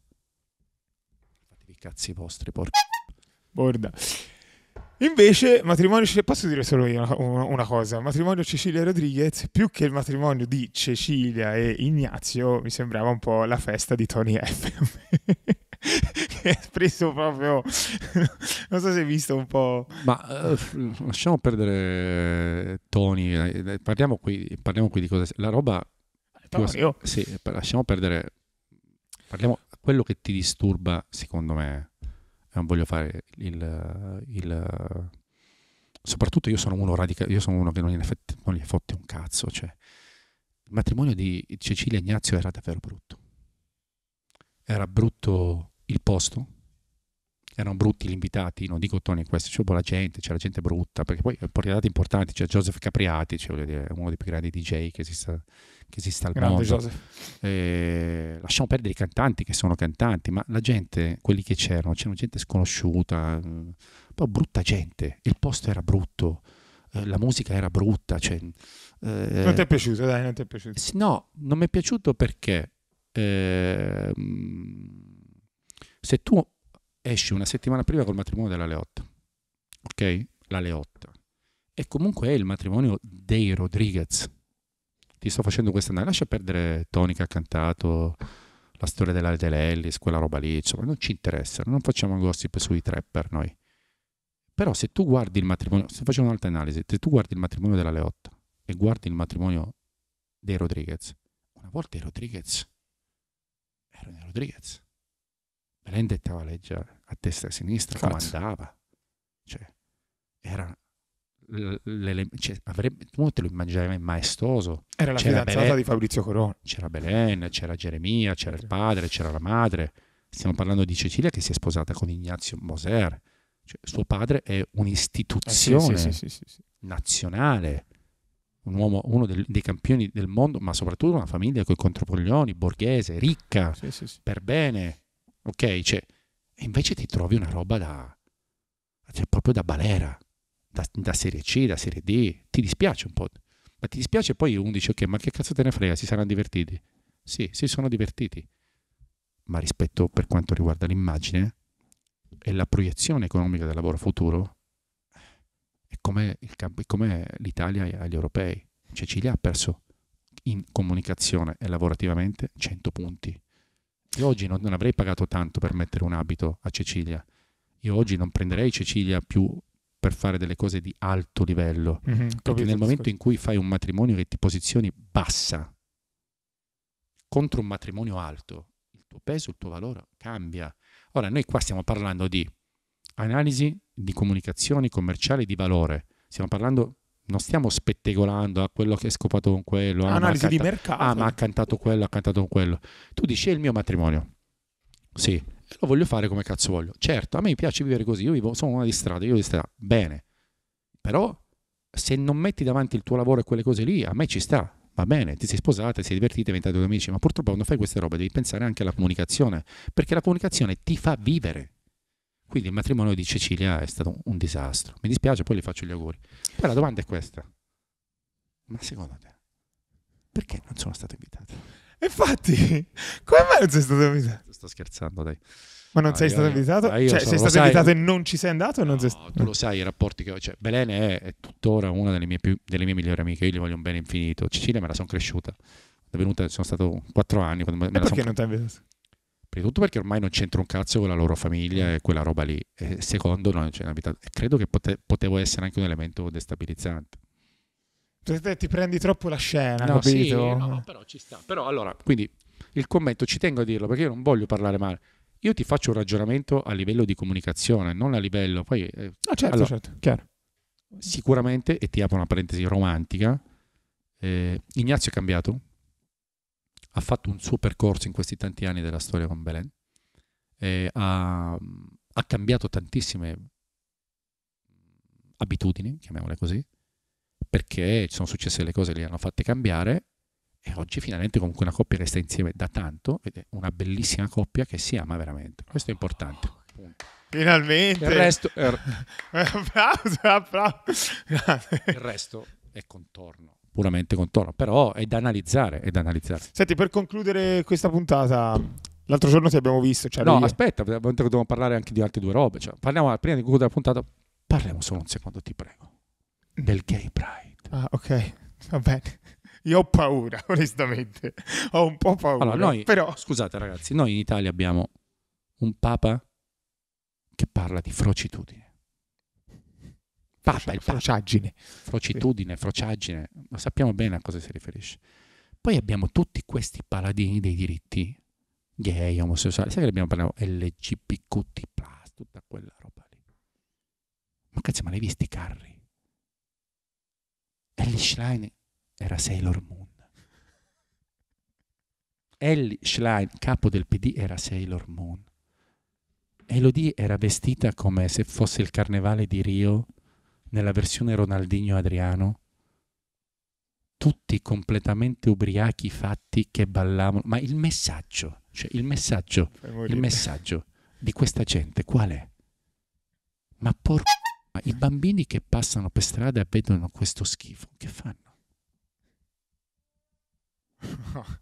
A: Fatevi i cazzi vostri, porca.
B: Borda. Invece, matrimonio, posso dire solo io una, una cosa, matrimonio Cecilia Rodriguez, più che il matrimonio di Cecilia e Ignazio, mi sembrava un po' la festa di Tony F. che ha espresso proprio non so se hai visto un po' ma eh,
A: lasciamo perdere Tony eh, parliamo qui, parliamo qui di cosa la roba Vittorio. Eh, sì, lasciamo perdere. Parliamo quello che ti disturba, secondo me, eh, voglio fare il, il, soprattutto io sono uno radicale, io sono uno che non gli, fette, non gliene fotte un cazzo, cioè il matrimonio di Cecilia e Ignazio era davvero brutto. Era brutto il posto, erano brutti gli invitati, non dico Tony questo, c'è la gente, c'era gente brutta, perché poi portati importanti, c'è Joseph Capriati, cioè, dire, uno dei più grandi DJ che esista che esiste al Grande mondo. Eh, lasciamo perdere i cantanti che sono cantanti, ma la gente, quelli che c'erano, c'era gente sconosciuta, poi brutta gente, il posto era brutto, eh, la musica era brutta. Cioè, eh, non ti è
B: piaciuto, dai, non ti è piaciuto.
A: No, non mi è piaciuto perché ehm, se tu esci una settimana prima col matrimonio della Leotta, ok? La Leotta. E comunque è il matrimonio dei Rodriguez, ti sto facendo questa analisi, lascia perdere Tony che ha cantato la storia della Delellis, quella roba lì, insomma, non ci interessa, non facciamo gossip sui trapper noi. Però se tu guardi il matrimonio, se facciamo un'altra analisi, se tu guardi il matrimonio della Leotta e guardi il matrimonio dei Rodriguez, una volta i Rodriguez erano i Rodriguez. Belen dettava legge a destra e a sinistra, Cazzo. comandava. Cioè, era, cioè, avrebbe, tu te lo immaginavi maestoso. Era la c'era fidanzata Belen, di Fabrizio Corona. C'era Belen, c'era Geremia, c'era il padre, c'era la madre. Stiamo parlando di Cecilia che si è sposata con Ignazio Moser. Cioè, suo padre è un'istituzione eh sì, sì, sì, nazionale, un uomo, uno del, dei campioni del mondo, ma soprattutto una famiglia con i contropoglioni, borghese, ricca, per bene. Ok, cioè, invece ti trovi una roba da... Cioè, proprio da balera da, da, Serie C, da Serie D, ti dispiace un po'. Ma ti dispiace poi uno dice ok, ma che cazzo te ne frega, si saranno divertiti. Sì, si sono divertiti. Ma rispetto per quanto riguarda l'immagine e la proiezione economica del lavoro futuro, è come, campo, è come l'Italia agli europei. Cecilia ha perso in comunicazione e lavorativamente 100 punti. Io oggi non, non avrei pagato tanto per mettere un abito a Cecilia. Io oggi non prenderei Cecilia più per fare delle cose di alto livello. Mm-hmm, perché nel momento in cui fai un matrimonio che ti posizioni bassa contro un matrimonio alto, il tuo peso, il tuo valore cambia. Ora, noi qua stiamo parlando di analisi di comunicazioni commerciali di valore. Stiamo parlando non stiamo spettegolando a quello che è scopato con quello. Ah, analisi ah, canta- di mercato. Ah, ma ha cantato quello, ha cantato con quello. Tu dici è il mio matrimonio. Sì lo voglio fare come cazzo voglio. Certo, a me piace vivere così, io vivo, sono una di strada, io di strada, bene. Però se non metti davanti il tuo lavoro e quelle cose lì, a me ci sta, va bene, ti sei sposata, ti sei divertita, hai due amici, ma purtroppo quando fai queste robe devi pensare anche alla comunicazione, perché la comunicazione ti fa vivere. Quindi il matrimonio di Cecilia è stato un disastro. Mi dispiace, poi le faccio gli auguri. Poi la domanda è questa. Ma secondo te, perché non sono stato invitato? Infatti, come mai non sei stato invitato? Sto scherzando, dai. Ma non ah, sei io, stato invitato? Eh, cioè, so, sei stato sai, invitato e
B: non ci sei andato? No, sei...
A: tu lo sai, i rapporti che ho. Cioè, Belene è, è tuttora una delle mie, più, delle mie, migliori amiche. Io gli voglio un bene infinito. Cecilia me la sono cresciuta. È venuta, sono stato quattro anni. Quando me, me perché son... non ti hai invitato? Prima di tutto perché ormai non c'entra un cazzo con la loro famiglia e quella roba lì. E secondo, non c'è una vita. credo che pote- potevo essere anche un elemento destabilizzante
B: ti prendi troppo la scena, no, capito? Sì, no,
A: però ci sta. Però allora, quindi il commento ci tengo a dirlo perché io non voglio parlare male. Io ti faccio un ragionamento a livello di comunicazione, non a livello poi eh, ah, certo, allora, certo, chiaro. Sicuramente e ti apro una parentesi romantica. Eh, Ignazio è cambiato. Ha fatto un suo percorso in questi tanti anni della storia con Belen. Eh, ha, ha cambiato tantissime abitudini, chiamiamole così perché ci sono successe le cose che li hanno fatte cambiare e oggi finalmente comunque una coppia che sta insieme da tanto ed è una bellissima coppia che si ama veramente. Questo è importante. Finalmente. Il resto, er...
B: applauso, applauso. Il resto è contorno
A: puramente contorno, però è da analizzare, è da analizzare. Senti, per
B: concludere questa puntata, l'altro giorno ti abbiamo visto. Cioè no, lì...
A: aspetta, dobbiamo parlare anche di altre due robe. Cioè, parliamo prima di concludere la puntata, parliamo solo un secondo, ti prego del gay pride.
B: Ah, ok, va bene. Io ho paura, onestamente. Ho un po' paura. Allora, noi, però... Scusate ragazzi,
A: noi in Italia abbiamo un papa che parla di frocitudine. Papa il papa. Frociaggine. Frocitudine, frociaggine. Lo sappiamo bene a cosa si riferisce. Poi abbiamo tutti questi paladini dei diritti gay, omosessuali. Sai che abbiamo parlato LGBTQ+, tutta quella roba lì. Ma cazzo, ma hai visti i carri? Ellie Schlein era Sailor Moon. Ellie Schlein, capo del PD, era Sailor Moon. Elodie era vestita come se fosse il carnevale di Rio nella versione Ronaldinho Adriano. Tutti completamente ubriachi fatti che ballavano. Ma il messaggio, cioè il messaggio, il messaggio di questa gente qual è? Ma porco ma i bambini che passano per strada e vedono questo schifo, che fanno?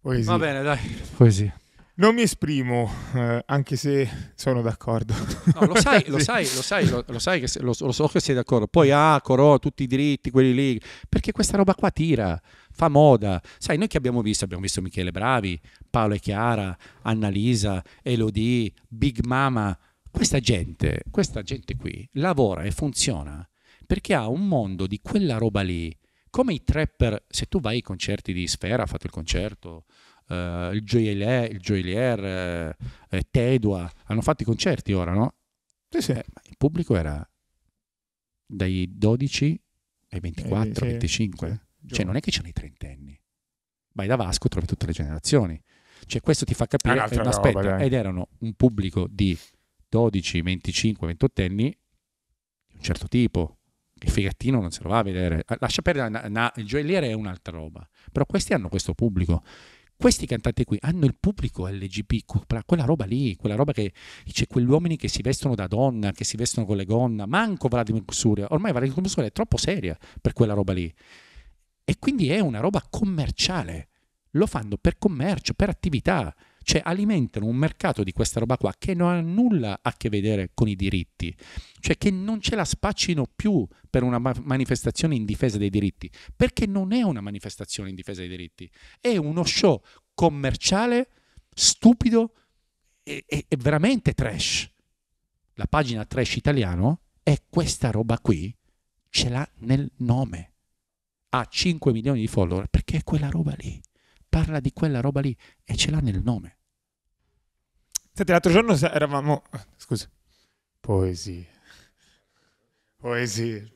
A: Poesia. Va bene, dai.
B: Poesia. Non mi esprimo, eh, anche se sono d'accordo. No, lo, sai, lo sai,
A: lo sai, lo, lo sai, che se, lo, lo, so che sei d'accordo. Poi, mm. ah, Corò, tutti i diritti, quelli lì. Perché questa roba qua tira, fa moda. Sai, noi che abbiamo visto? Abbiamo visto Michele Bravi, Paolo e Chiara, Annalisa, Elodie, Big Mama. Questa gente, questa gente qui, lavora e funziona perché ha un mondo di quella roba lì. Come i trapper, se tu vai ai concerti di Sfera, ha fatto il concerto eh, il Joyelier, il Joyelier eh, eh, Tedua, hanno fatto i concerti ora, no? Sì, sì. Eh, il pubblico era dai 12 ai 24, 25. Eh, cioè non è che c'erano i trentenni. Vai da Vasco, trovi tutte le generazioni. Cioè questo ti fa capire un eh, aspetto. ed erano un pubblico di 12, 25, 28 anni di un certo tipo. Il figattino non se lo va a vedere. Lascia perdere, na, na, il gioielliere è un'altra roba. Però questi hanno questo pubblico questi cantanti qui hanno il pubblico LGBTQ, quella roba lì, quella roba che c'è quegli uomini che si vestono da donna, che si vestono con le gonne, manco Vladimir Kusuria, ormai Vladimir Kusuria è troppo seria per quella roba lì. E quindi è una roba commerciale, lo fanno per commercio, per attività. Cioè alimentano un mercato di questa roba qua che non ha nulla a che vedere con i diritti, cioè che non ce la spaccino più per una manifestazione in difesa dei diritti, perché non è una manifestazione in difesa dei diritti, è uno show commerciale stupido e, e, e veramente trash. La pagina trash italiano è questa roba qui, ce l'ha nel nome ha 5 milioni di follower perché è quella roba lì. Parla di quella roba lì e ce l'ha nel nome. Senti, l'altro giorno eravamo... Scusa. Poesie.
B: Poesie.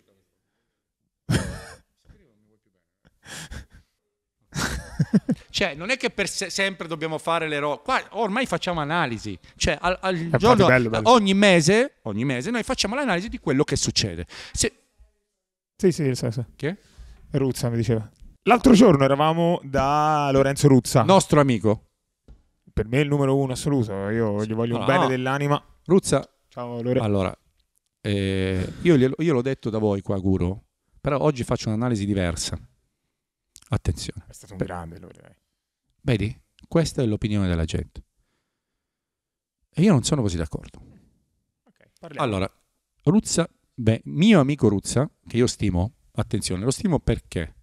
A: Cioè, non è che per se- sempre dobbiamo fare le robe. Qua ormai facciamo analisi. Cioè, al, al eh, giorno, bello, bello. Ogni, mese, ogni mese noi facciamo l'analisi di quello che succede. Se... Sì, sì, sì, sì. Che? Ruzza
B: mi diceva. L'altro giorno eravamo da Lorenzo Ruzza. Nostro amico per me è il numero uno assoluto. Io gli voglio no, un bene
A: dell'anima. Ruzza. Ciao Lore. Allora, eh, io, glielo, io l'ho detto da voi qua, Guru, però oggi faccio un'analisi diversa. Attenzione. È stato un Beh, grande Lore. Vedi, questa è l'opinione della gente. E io non sono così d'accordo. Okay, allora, Ruzza, beh, mio amico Ruzza, che io stimo, attenzione, lo stimo perché?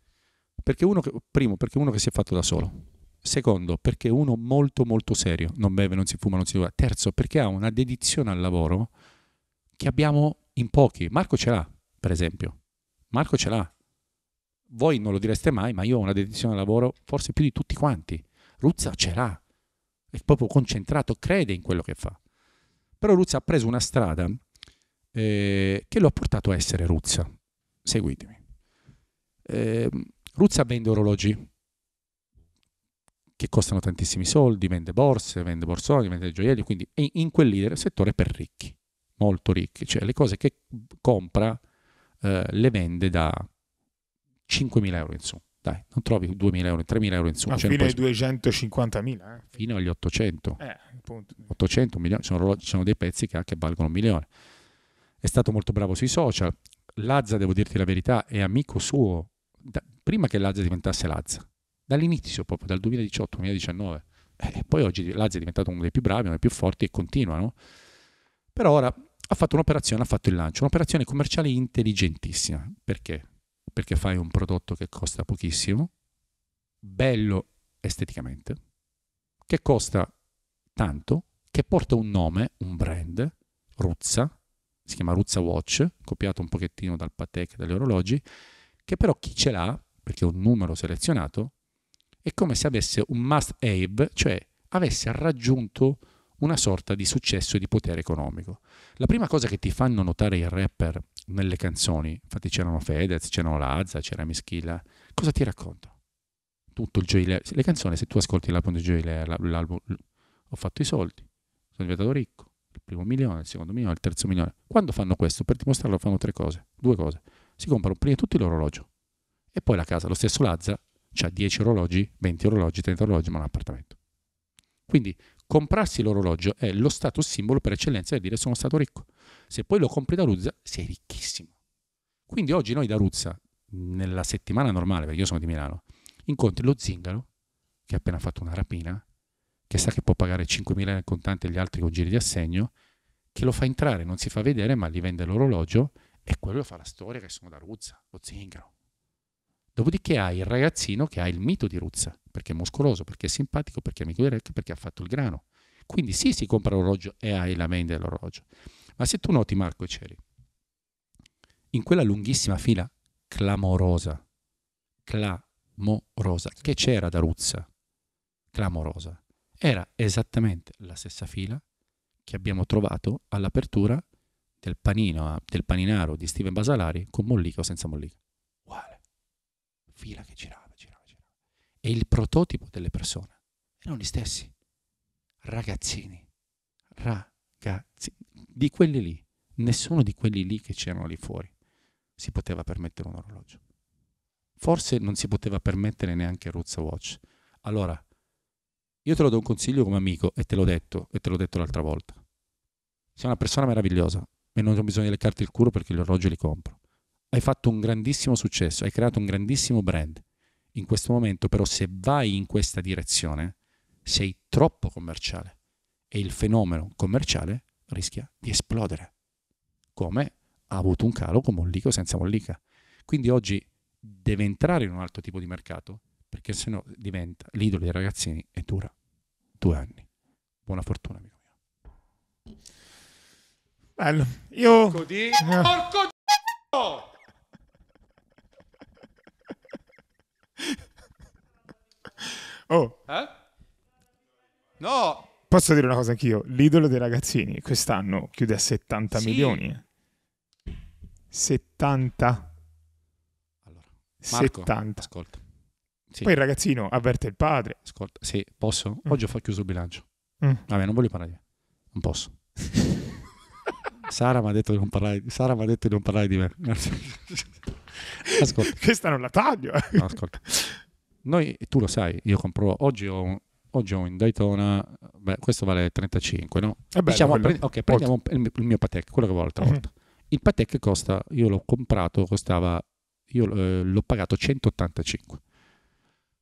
A: Perché uno che, primo, perché uno che si è fatto da solo Secondo, perché è uno molto molto serio, non beve, non si fuma, non si droga. Terzo, perché ha una dedizione al lavoro che abbiamo in pochi. Marco ce l'ha, per esempio. Marco ce l'ha. Voi non lo direste mai, ma io ho una dedizione al lavoro forse più di tutti quanti. Ruzza ce l'ha. È proprio concentrato, crede in quello che fa. Però Ruzza ha preso una strada eh, che lo ha portato a essere Ruzza. Seguitemi. Eh, Ruzza vende orologi, che costano tantissimi soldi, vende borse, vende borsoni, vende gioielli, quindi è in quel leader settore per ricchi, molto ricchi, cioè le cose che compra eh, le vende da 5.000 euro in su. Dai, non trovi 2.000 euro, 3.000 euro in su. Ma cioè fino ai
B: 250.000? Eh?
A: Fino agli 800. Eh, 800 milioni, ci sono, sono, dei pezzi che, che valgono un milione. È stato molto bravo sui social. Lazza, devo dirti la verità, è amico suo da, prima che Lazza diventasse Lazza dall'inizio, proprio dal 2018-2019. Eh, e poi oggi Lazio è diventato uno dei più bravi, uno dei più forti e continua, no? Però ora ha fatto un'operazione, ha fatto il lancio, un'operazione commerciale intelligentissima. Perché? Perché fai un prodotto che costa pochissimo, bello esteticamente, che costa tanto, che porta un nome, un brand, Ruzza, si chiama Ruzza Watch, copiato un pochettino dal Patek, dagli orologi, che però chi ce l'ha, perché è un numero selezionato, è come se avesse un must have, cioè avesse raggiunto una sorta di successo e di potere economico. La prima cosa che ti fanno notare i rapper nelle canzoni, infatti c'erano Fedez, c'erano Lazza, c'era Mischilla, cosa ti racconta? Tutto il Joy Ler- le canzoni, se tu ascolti l'album di Joy Ler, l'album Ho fatto i soldi, sono diventato ricco, il primo milione, il secondo milione, il terzo milione. Quando fanno questo? Per dimostrarlo fanno tre cose, due cose. Si comprano prima tutto l'orologio e poi la casa. Lo stesso Lazza ha 10 orologi, 20 orologi, 30 orologi, ma un appartamento. Quindi comprarsi l'orologio è lo stato simbolo per eccellenza per dire sono stato ricco. Se poi lo compri da Ruzza, sei ricchissimo. Quindi oggi noi da Ruzza, nella settimana normale, perché io sono di Milano, incontri lo zingaro, che ha appena fatto una rapina, che sa che può pagare 5.000 in contante e gli altri con giri di assegno, che lo fa entrare, non si fa vedere, ma gli vende l'orologio e quello fa la storia che sono da Ruzza, lo zingaro. Dopodiché hai il ragazzino che ha il mito di Ruzza, perché è muscoloso, perché è simpatico, perché è amico di Rec, perché ha fatto il grano. Quindi sì, si compra l'orologio e hai la main dell'orologio. Ma se tu noti Marco e Ceri, in quella lunghissima fila clamorosa, clamorosa, che c'era da Ruzza, clamorosa, era esattamente la stessa fila che abbiamo trovato all'apertura del panino, del paninaro di Steven Basalari con Mollica o senza Mollica fila che girava, girava, girava. E il prototipo delle persone erano gli stessi. Ragazzini, ragazzi, di quelli lì, nessuno di quelli lì che c'erano lì fuori si poteva permettere un orologio. Forse non si poteva permettere neanche Ruzza Watch. Allora, io te lo do un consiglio come amico e te l'ho detto, e te l'ho detto l'altra volta. Sei una persona meravigliosa e non ho bisogno di leccarti il culo perché gli orologi li compro hai fatto un grandissimo successo, hai creato un grandissimo brand. In questo momento però se vai in questa direzione sei troppo commerciale e il fenomeno commerciale rischia di esplodere, come ha avuto un calo con Mollica o senza Mollica. Quindi oggi deve entrare in un altro tipo di mercato perché sennò diventa l'idolo dei ragazzini e dura due anni. Buona fortuna, amico mio.
B: Bello. Io... Porco
A: di... Eh. Porco di...
B: Oh.
A: Eh? No.
B: Posso dire una cosa anch'io? L'idolo dei ragazzini quest'anno chiude a 70 sì. milioni. 70. Allora, Marco, 70.
A: Ascolta. Sì. Poi il ragazzino avverte il padre. Ascolta, sì, posso? Mm. Oggi mm. ho chiuso il bilancio. Mm. Vabbè, non voglio parlare. Non posso. Sara mi ha detto di non parlare, Sara mi ha detto di non parlare di me. Ascolta. Questa non la taglio. ascolta. Noi, tu lo sai, io compro oggi ho un, oggi ho in Daytona, beh, questo vale 35, no? Bello, diciamo, quello... ok, prendiamo il, mio Patek, quello che avevo l'altra uh-huh. volta. Il Patek costa, io l'ho comprato, costava, io eh, l'ho pagato 185.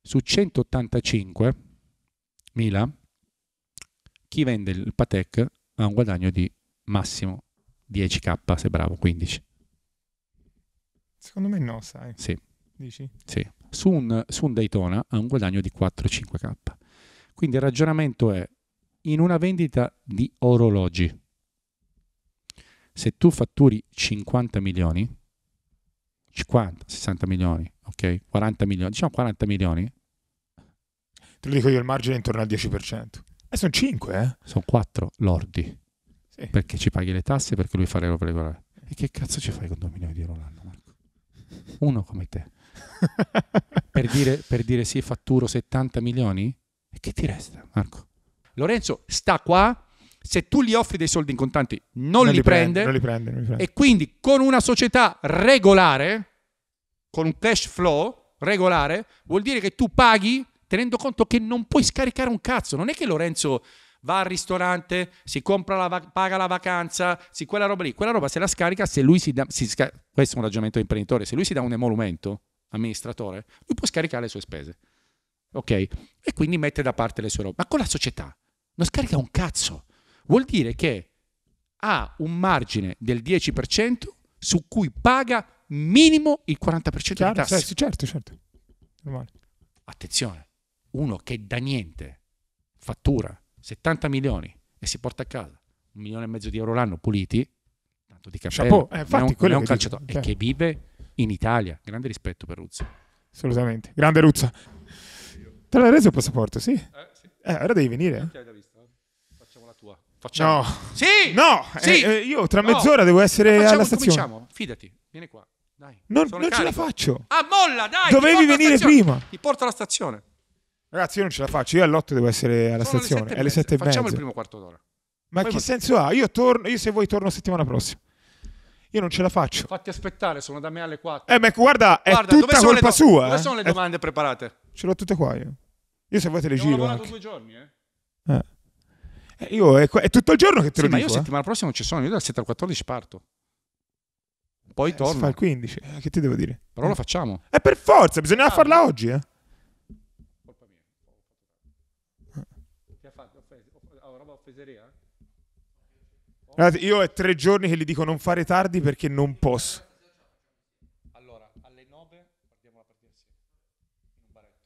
A: Su 185.000, chi vende il Patek ha un guadagno di massimo 10k, se bravo, 15.
B: Secondo me no, sai. Sì. Dici?
A: Sì. Su un, su un Daytona ha un guadagno di 4-5K. Quindi il ragionamento è in una vendita di orologi. Se tu fatturi 50 milioni, 50, 60 milioni, ok? 40 milioni, diciamo 40 milioni.
B: Te lo dico io, il margine è intorno al 10%. E
A: eh, sono 5, eh? Sono 4 lordi. Sì. Perché ci paghi le tasse, perché lui fa l'euro regolare. E che cazzo ci fai con 2 milioni di euro l'anno? uno come te. per, dire, per dire sì, fatturo 70 milioni? E che ti resta, Marco? Lorenzo sta qua, se tu gli offri dei soldi in contanti non, non li, prende, prende, non li,
B: prende, non li prende. E
A: quindi con una società regolare, con un cash flow regolare, vuol dire che tu paghi tenendo conto che non puoi scaricare un cazzo. Non è che Lorenzo va al ristorante, si compra la va- paga la vacanza, si quella roba lì, quella roba se la scarica se lui si dà, si sca- questo è un ragionamento imprenditore, se lui si dà un emolumento, amministratore, lui può scaricare le sue spese, ok? E quindi mette da parte le sue robe, ma con la società non scarica un cazzo, vuol dire che ha un margine del 10% su cui paga minimo il 40% Chiaro, di tasse. Certo, certo, certo. Attenzione, uno che da niente fattura 70 milioni e si porta a casa un milione e mezzo di euro l'anno puliti, tanto di cappello, eh, infatti, non, è un calciatore, dico, e cioè che vive in Italia. Grande rispetto per Ruzza.
B: Assolutamente. Grande Ruzza. Te l'hai reso il passaporto, sì? Eh, sì. Eh, ora devi venire. Facciamo la tua. Facciamo. No. Sì! No! Sì! Eh, eh io tra mezz'ora no. devo essere eh, facciamo, alla stazione. Cominciamo.
A: Fidati, vieni qua. Dai. Non, non ce la faccio. Ah, molla, dai! Dovevi venire prima. Ti porto alla stazione.
B: Ragazzi, io non ce la faccio. Io alle 8 devo essere alla Sono stazione. Alle 7 e mezza. Facciamo il primo quarto d'ora. Ma Poi che facciamo. senso ha? Io, torno, io se vuoi torno settimana prossima. Io non ce la faccio. Fatti
A: aspettare, sono da me alle 4. Eh, ma guarda, è tutta colpa do- sua. Dove eh? sono le eh. domande è... preparate?
B: Ce l'ho tutte qua io. Io se vuoi te le Abbiamo giro. Ho lavorato due giorni, eh. eh. eh io è, è, tutto il giorno che te sì, lo ma dico. Ma io eh? settimana
A: prossima non ci sono, io dal 7 al 14 parto. Poi eh, torno. Si fa il
B: 15, eh, che ti devo dire? Però lo facciamo. Eh, per
A: forza, bisognava
B: ah, farla oggi, eh. Serie A? io è tre giorni che gli dico non fare tardi perché non posso. Allora, alle 9 guardiamo la partita insieme. In
A: un baretto,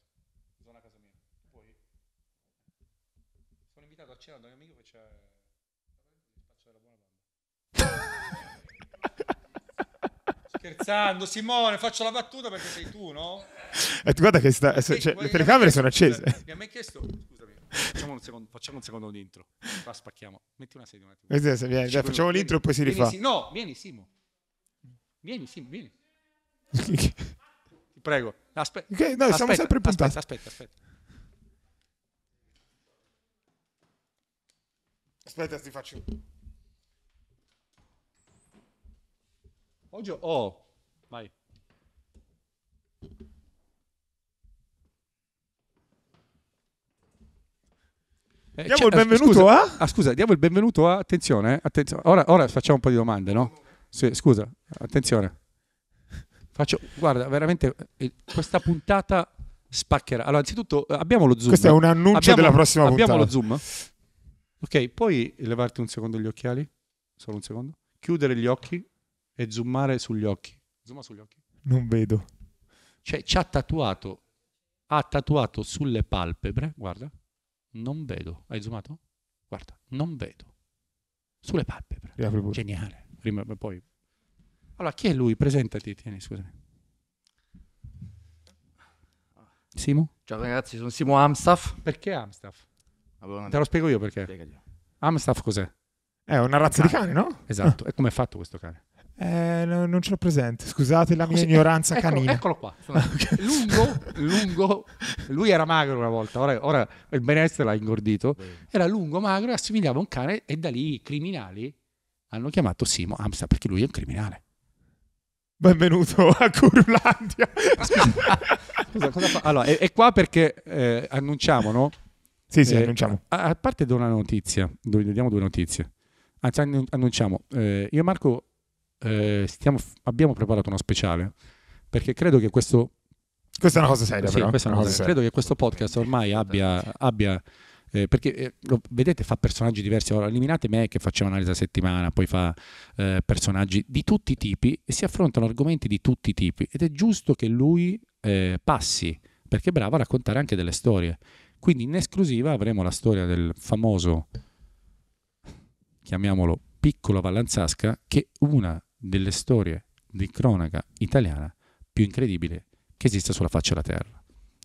A: zona casa mia. Poi sono invitato a cena da un amico che c'è. Faccio della buona banda. Scherzando, Simone, faccio la battuta perché sei tu, no?
B: E Eh, guarda che sta, eh, cioè, le telecamere sono accese. Mi ha mai
A: chiesto Facciamo un secondo, facciamo un secondo intro. La spacchiamo. Metti una sedia un attimo. Vieni, facciamo vieni, l'intro e poi si rifà. Vieni, no, vieni Simo. Vieni Simo, vieni. Ti prego. Aspe- okay, no, aspetta, siamo sempre puntati. Aspetta, aspetta, aspetta.
B: Aspetta, ti faccio.
A: Oggi ho... Oh, vai. Eh, diamo cioè, il eh, benvenuto scusa, a? Ah, scusa, diamo il benvenuto a. Attenzione, eh, attenzione. Ora, ora, facciamo un po' di domande, no? Sì, scusa, attenzione. Faccio, guarda, veramente eh, questa puntata spaccherà. Allora, anzitutto abbiamo lo zoom. Questo è un annuncio abbiamo, della prossima abbiamo puntata. Abbiamo lo zoom. Ok, puoi levarti un secondo gli occhiali? Solo un secondo. Chiudere gli occhi e zoomare sugli occhi. Zooma sugli occhi.
B: Non vedo.
A: Cioè, ci ha tatuato, ha tatuato sulle palpebre, guarda non vedo. Hai zoomato? Guarda, non vedo. Sulle palpebre. Geniale. Prima, poi. Allora, chi è lui? Presentati, tieni, scusami. Simo? Ciao ragazzi, sono Simo Amstaff. Perché Amstaff? Te lo spiego io perché. Amstaff cos'è? È una razza cane. di cane, no? Esatto. Ah. E come è fatto questo cane?
B: Eh, no, non ce l'ho presente, scusate la mia Così, ignoranza ecco, canina. Eccolo qua, lungo,
A: lungo, lui era magro una volta, ora, ora il benessere l'ha ingordito, era lungo, magro e assomigliava a un cane e da lì i criminali hanno chiamato Simo Amsterdam perché lui è un criminale. Benvenuto a Curulandia. cosa, cosa allora, è, è, qua perché eh, annunciamo, no? Sì, sì, eh, annunciamo. A, a parte da una notizia, diamo due notizie. Anzi, annunciamo, eh, io e Marco eh, stiamo, abbiamo preparato uno speciale perché credo che questo... Questa è una cosa seria, sì, però. Una una cosa cosa credo che questo podcast ormai abbia... abbia eh, perché eh, lo, vedete fa personaggi diversi allora, eliminate me che faceva analisi a settimana poi fa eh, personaggi di tutti i tipi e si affrontano argomenti di tutti i tipi ed è giusto che lui eh, passi perché è bravo a raccontare anche delle storie quindi in esclusiva avremo la storia del famoso chiamiamolo piccolo Vallanzasca che una delle storie di cronaca italiana più incredibile che esista sulla faccia della terra.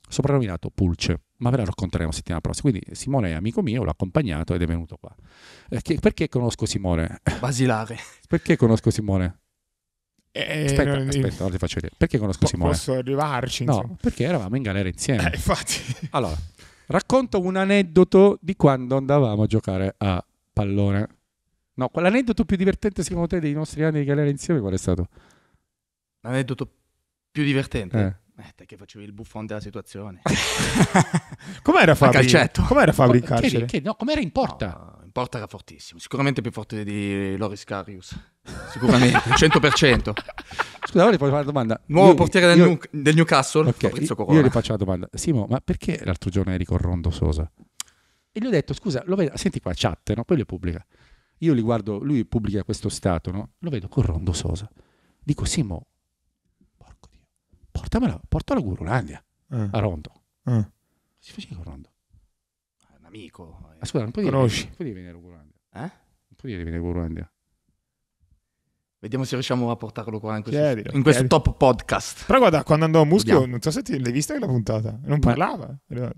A: Soprannominato Pulce, ma ve la racconteremo settimana prossima. Quindi Simone è amico mio, l'ho accompagnato ed è venuto qua. Eh, perché conosco Simone? Basilare. Perché conosco Simone? Eh, aspetta, non... Eh, aspetta, ora ti faccio vedere. Perché conosco po- Simone? Posso arrivarci? No, insomma. perché eravamo in galera insieme. Eh, infatti. Allora, racconto un aneddoto di quando andavamo a giocare a pallone. No, l'aneddoto più divertente secondo te dei nostri anni di galera insieme qual è stato? L'aneddoto più divertente? Eh. Eh, che facevi il buffone della situazione. com'era Fabri? A calcetto. Com'era Fabri in carcere? Che, che, no, com'era in porta? No, in porta era fortissimo, sicuramente più forte di Loris Carius. Sicuramente, 100%. Scusa, ora ti faccio una domanda. Nuovo io, portiere del, io, New, del, Newcastle, okay, Io gli faccio la domanda. Simo, ma perché l'altro giorno eri con Rondo Sosa? E gli ho detto, scusa, lo vedo, senti qua, chat, no? Poi le pubblica. Io li guardo, lui pubblica questo stato, no? lo vedo con Rondo Sosa. Dico, Simo, porco Dio, portamela, portala a Gurulandia, eh. a Rondo. Eh. Si faceva con Rondo? Ah, un amico. Eh. Ah, scusa, non puoi Conosci. non puoi dire venire a Gurulandia. Eh? Non puoi dire venire a Gurulandia. Vediamo se riusciamo a portarlo qua in questo, chiedi, in questo top podcast.
B: Però guarda, quando andò a Muschio, Vediamo. non so se ti, l'hai vista
A: la puntata, non parlava. Ma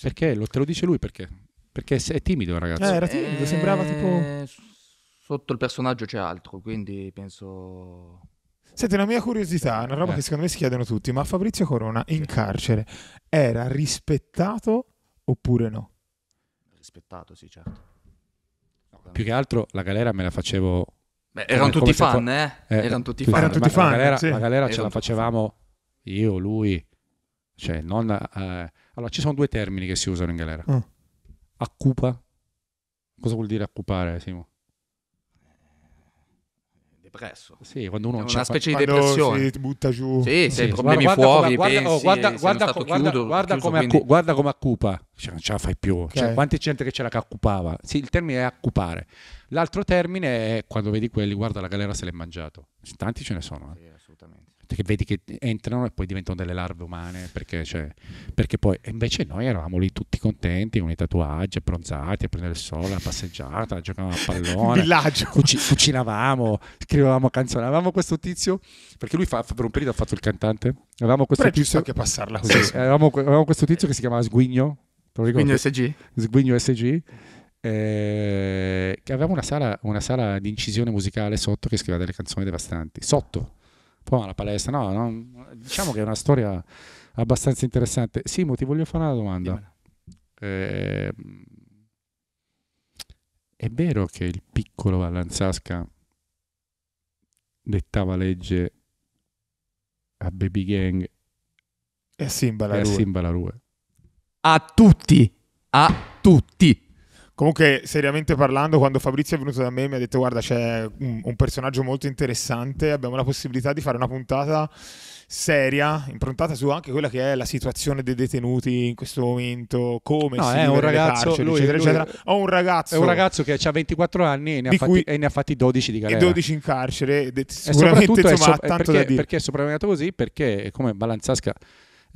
A: perché? Lo, te lo dice lui perché? Perché è timido il ragazzo. Eh, era timido, eh, sembrava tipo... Sotto il personaggio c'è altro, quindi penso...
B: Senti, una mia curiosità, una roba eh. che secondo me si chiedono tutti, ma Fabrizio Corona in carcere era rispettato oppure no?
A: Rispettato, sì, certo. Più che altro la galera me la facevo... Beh, erano, tutti fan, fa... eh? Eh, erano tutti fan, Erano tutti fan. La galera, sì. la galera ce la facevamo fan. io, lui, cioè non... Eh, allora, ci sono due termini che si usano in galera. Oh accupa. Cosa vuol dire accupare, Simo? Eh, depresso. Sì, quando uno è una c'è specie di depressione. Si butta giù. Sì, sì, sì problemi guarda, fuori, guarda, pensi, guarda, guarda, guarda, chiudo, guarda come quindi... guarda accupa. Cioè, non ce la fai più. Okay. Cioè, quante gente che c'era che caccupava. Sì, il termine è accupare. L'altro termine è quando vedi quelli, guarda la galera se l'è mangiato. Tanti ce ne sono. Eh. Sì, assolutamente che vedi che entrano e poi diventano delle larve umane perché, cioè, perché poi invece noi eravamo lì tutti contenti con i tatuaggi abbronzati a prendere il sole la passeggiata giocavamo a pallone villaggio cuci- cucinavamo scrivevamo canzoni avevamo questo tizio perché lui fa, per un periodo ha fatto il cantante avevamo questo Però tizio che passarla sì, avevamo, avevamo, questo tizio che si chiamava Sguigno Sguigno SG Sguigno SG eh, che avevamo una sala, una sala di incisione musicale sotto che scriveva delle canzoni devastanti sotto poi alla palestra. No, no, diciamo che è una storia abbastanza interessante. Simo, ti voglio fare una domanda. Eh, è vero che il piccolo Valanzasca dettava legge a Baby Gang
B: e a Simba
A: Rue? A tutti, a tutti. Comunque,
B: seriamente parlando, quando Fabrizio è venuto da me mi ha detto: Guarda, c'è un, un personaggio molto interessante, abbiamo la possibilità di fare una puntata seria, improntata su anche quella che è la situazione dei detenuti in questo momento, come no, si è un ragazzo, carceri, lui, eccetera, lui, eccetera. Ho un ragazzo, è un ragazzo che ha 24 anni e ne, ha fatti, e
A: ne ha fatti, 12 di galera. E 12
B: in carcere, sicuramente insomma, è so, tanto perché, da dire.
A: Perché è sopravvenuto così? Perché, come Balanzasca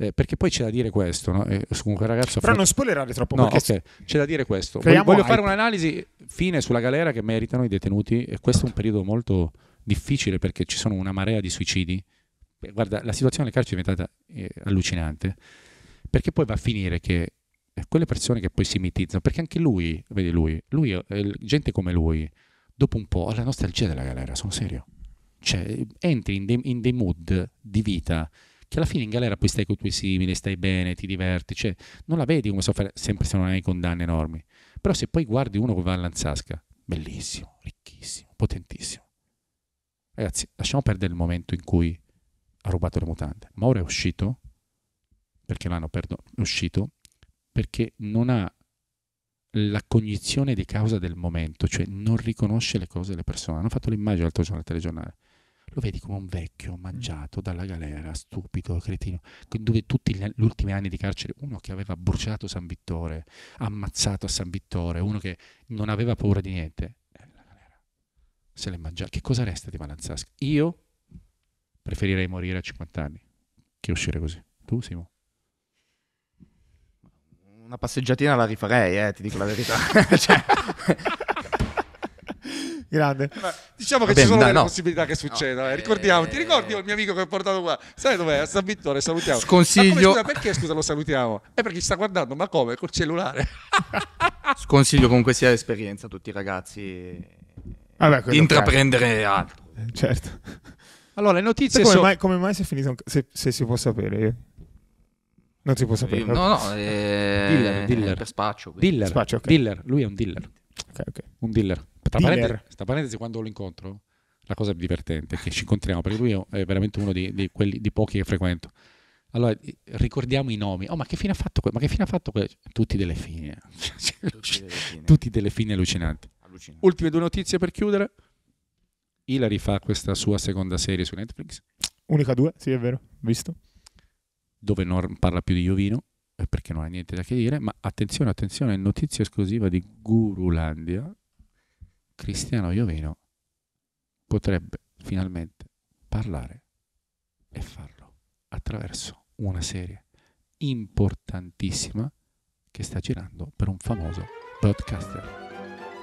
A: eh, perché poi c'è da dire questo, no? eh, comunque, ragazzo, Però fra... non spoilerare troppo. No, okay. c'è da dire questo. Voglio, voglio fare un'analisi fine sulla galera che meritano i detenuti e questo è un periodo molto difficile perché ci sono una marea di suicidi. Beh, guarda, la situazione nelle carceri è diventata eh, allucinante perché poi va a finire che eh, quelle persone che poi si mitizzano, perché anche lui, vedi lui, lui gente come lui, dopo un po' ha la nostalgia della galera, sono serio. Cioè, entri in dei, in dei mood di vita che alla fine in galera poi stai con i tuoi simili, stai bene, ti diverti, cioè non la vedi come soffrire, sempre se non hai condanne enormi. Però se poi guardi uno come va all'Anzasca, bellissimo, ricchissimo, potentissimo. Ragazzi, lasciamo perdere il momento in cui ha rubato le mutande. Ma ora è uscito, perché l'hanno perdo- uscito, perché non ha la cognizione di causa del momento, cioè non riconosce le cose delle persone. Hanno fatto l'immagine l'altro giorno al telegiornale lo vedi come un vecchio mangiato mm. dalla galera, stupido, cretino, dove tutti gli, ultimi anni di carcere, uno che aveva bruciato San Vittore, ammazzato a San Vittore, uno che non aveva paura di niente, eh, se l'è mangiato. Che cosa resta di Malanzasca? Io preferirei morire a 50 anni che uscire così. Tu, Simo? Una passeggiatina la rifarei, eh, ti dico la verità. cioè... Grande. Ma diciamo che Vabbè, ci sono delle no. possibilità che succedano. eh. Ricordiamo, ti ricordi il mio amico che ho portato qua? Sai dov'è? A San Vittore, salutiamo. Sconsiglio. Come, scusa, perché scusa lo salutiamo? È perché ci sta guardando, ma come? Col cellulare. Sconsiglio comunque sia l'esperienza a tutti i ragazzi Vabbè, ah, di intraprendere altro.
B: Eh, certo. Allora, le notizie come, so... mai, come mai si è finito? Se, se, si può sapere,
A: non si può eh, sapere. No, no, è... Eh, dealer, dealer. per spaccio. Dealer. Spaccio, okay. dealer. Lui è un dealer. Okay, okay. Un dealer sta, parentesi, tra parentesi, quando lo incontro, la cosa divertente è che ci incontriamo, perché lui è veramente uno di, di, quelli, di pochi che frequento. Allora, ricordiamo i nomi. Oh, ma che fine ha fatto quello? Ma che fine ha fatto quello? Tutti delle fine. Tutti delle fine, allucinanti. allucinanti. Ultime due notizie per chiudere. Hilary fa questa sua seconda serie su Netflix.
B: Unica due, sì, è vero,
A: visto. Dove non parla più di Iovino, eh, perché non ha niente da che dire, ma attenzione, attenzione, notizia esclusiva di Gurulandia, Cristiano Iovino potrebbe finalmente parlare e farlo attraverso una serie importantissima che sta girando per un famoso broadcaster.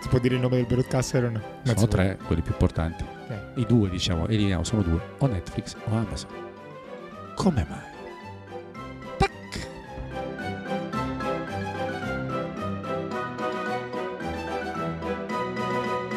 B: Si può dire il nome del broadcaster o no? Sono tre modo. quelli più importanti. Eh.
A: I due, diciamo, e lineiamo sono due, o Netflix o Amazon. Come mai?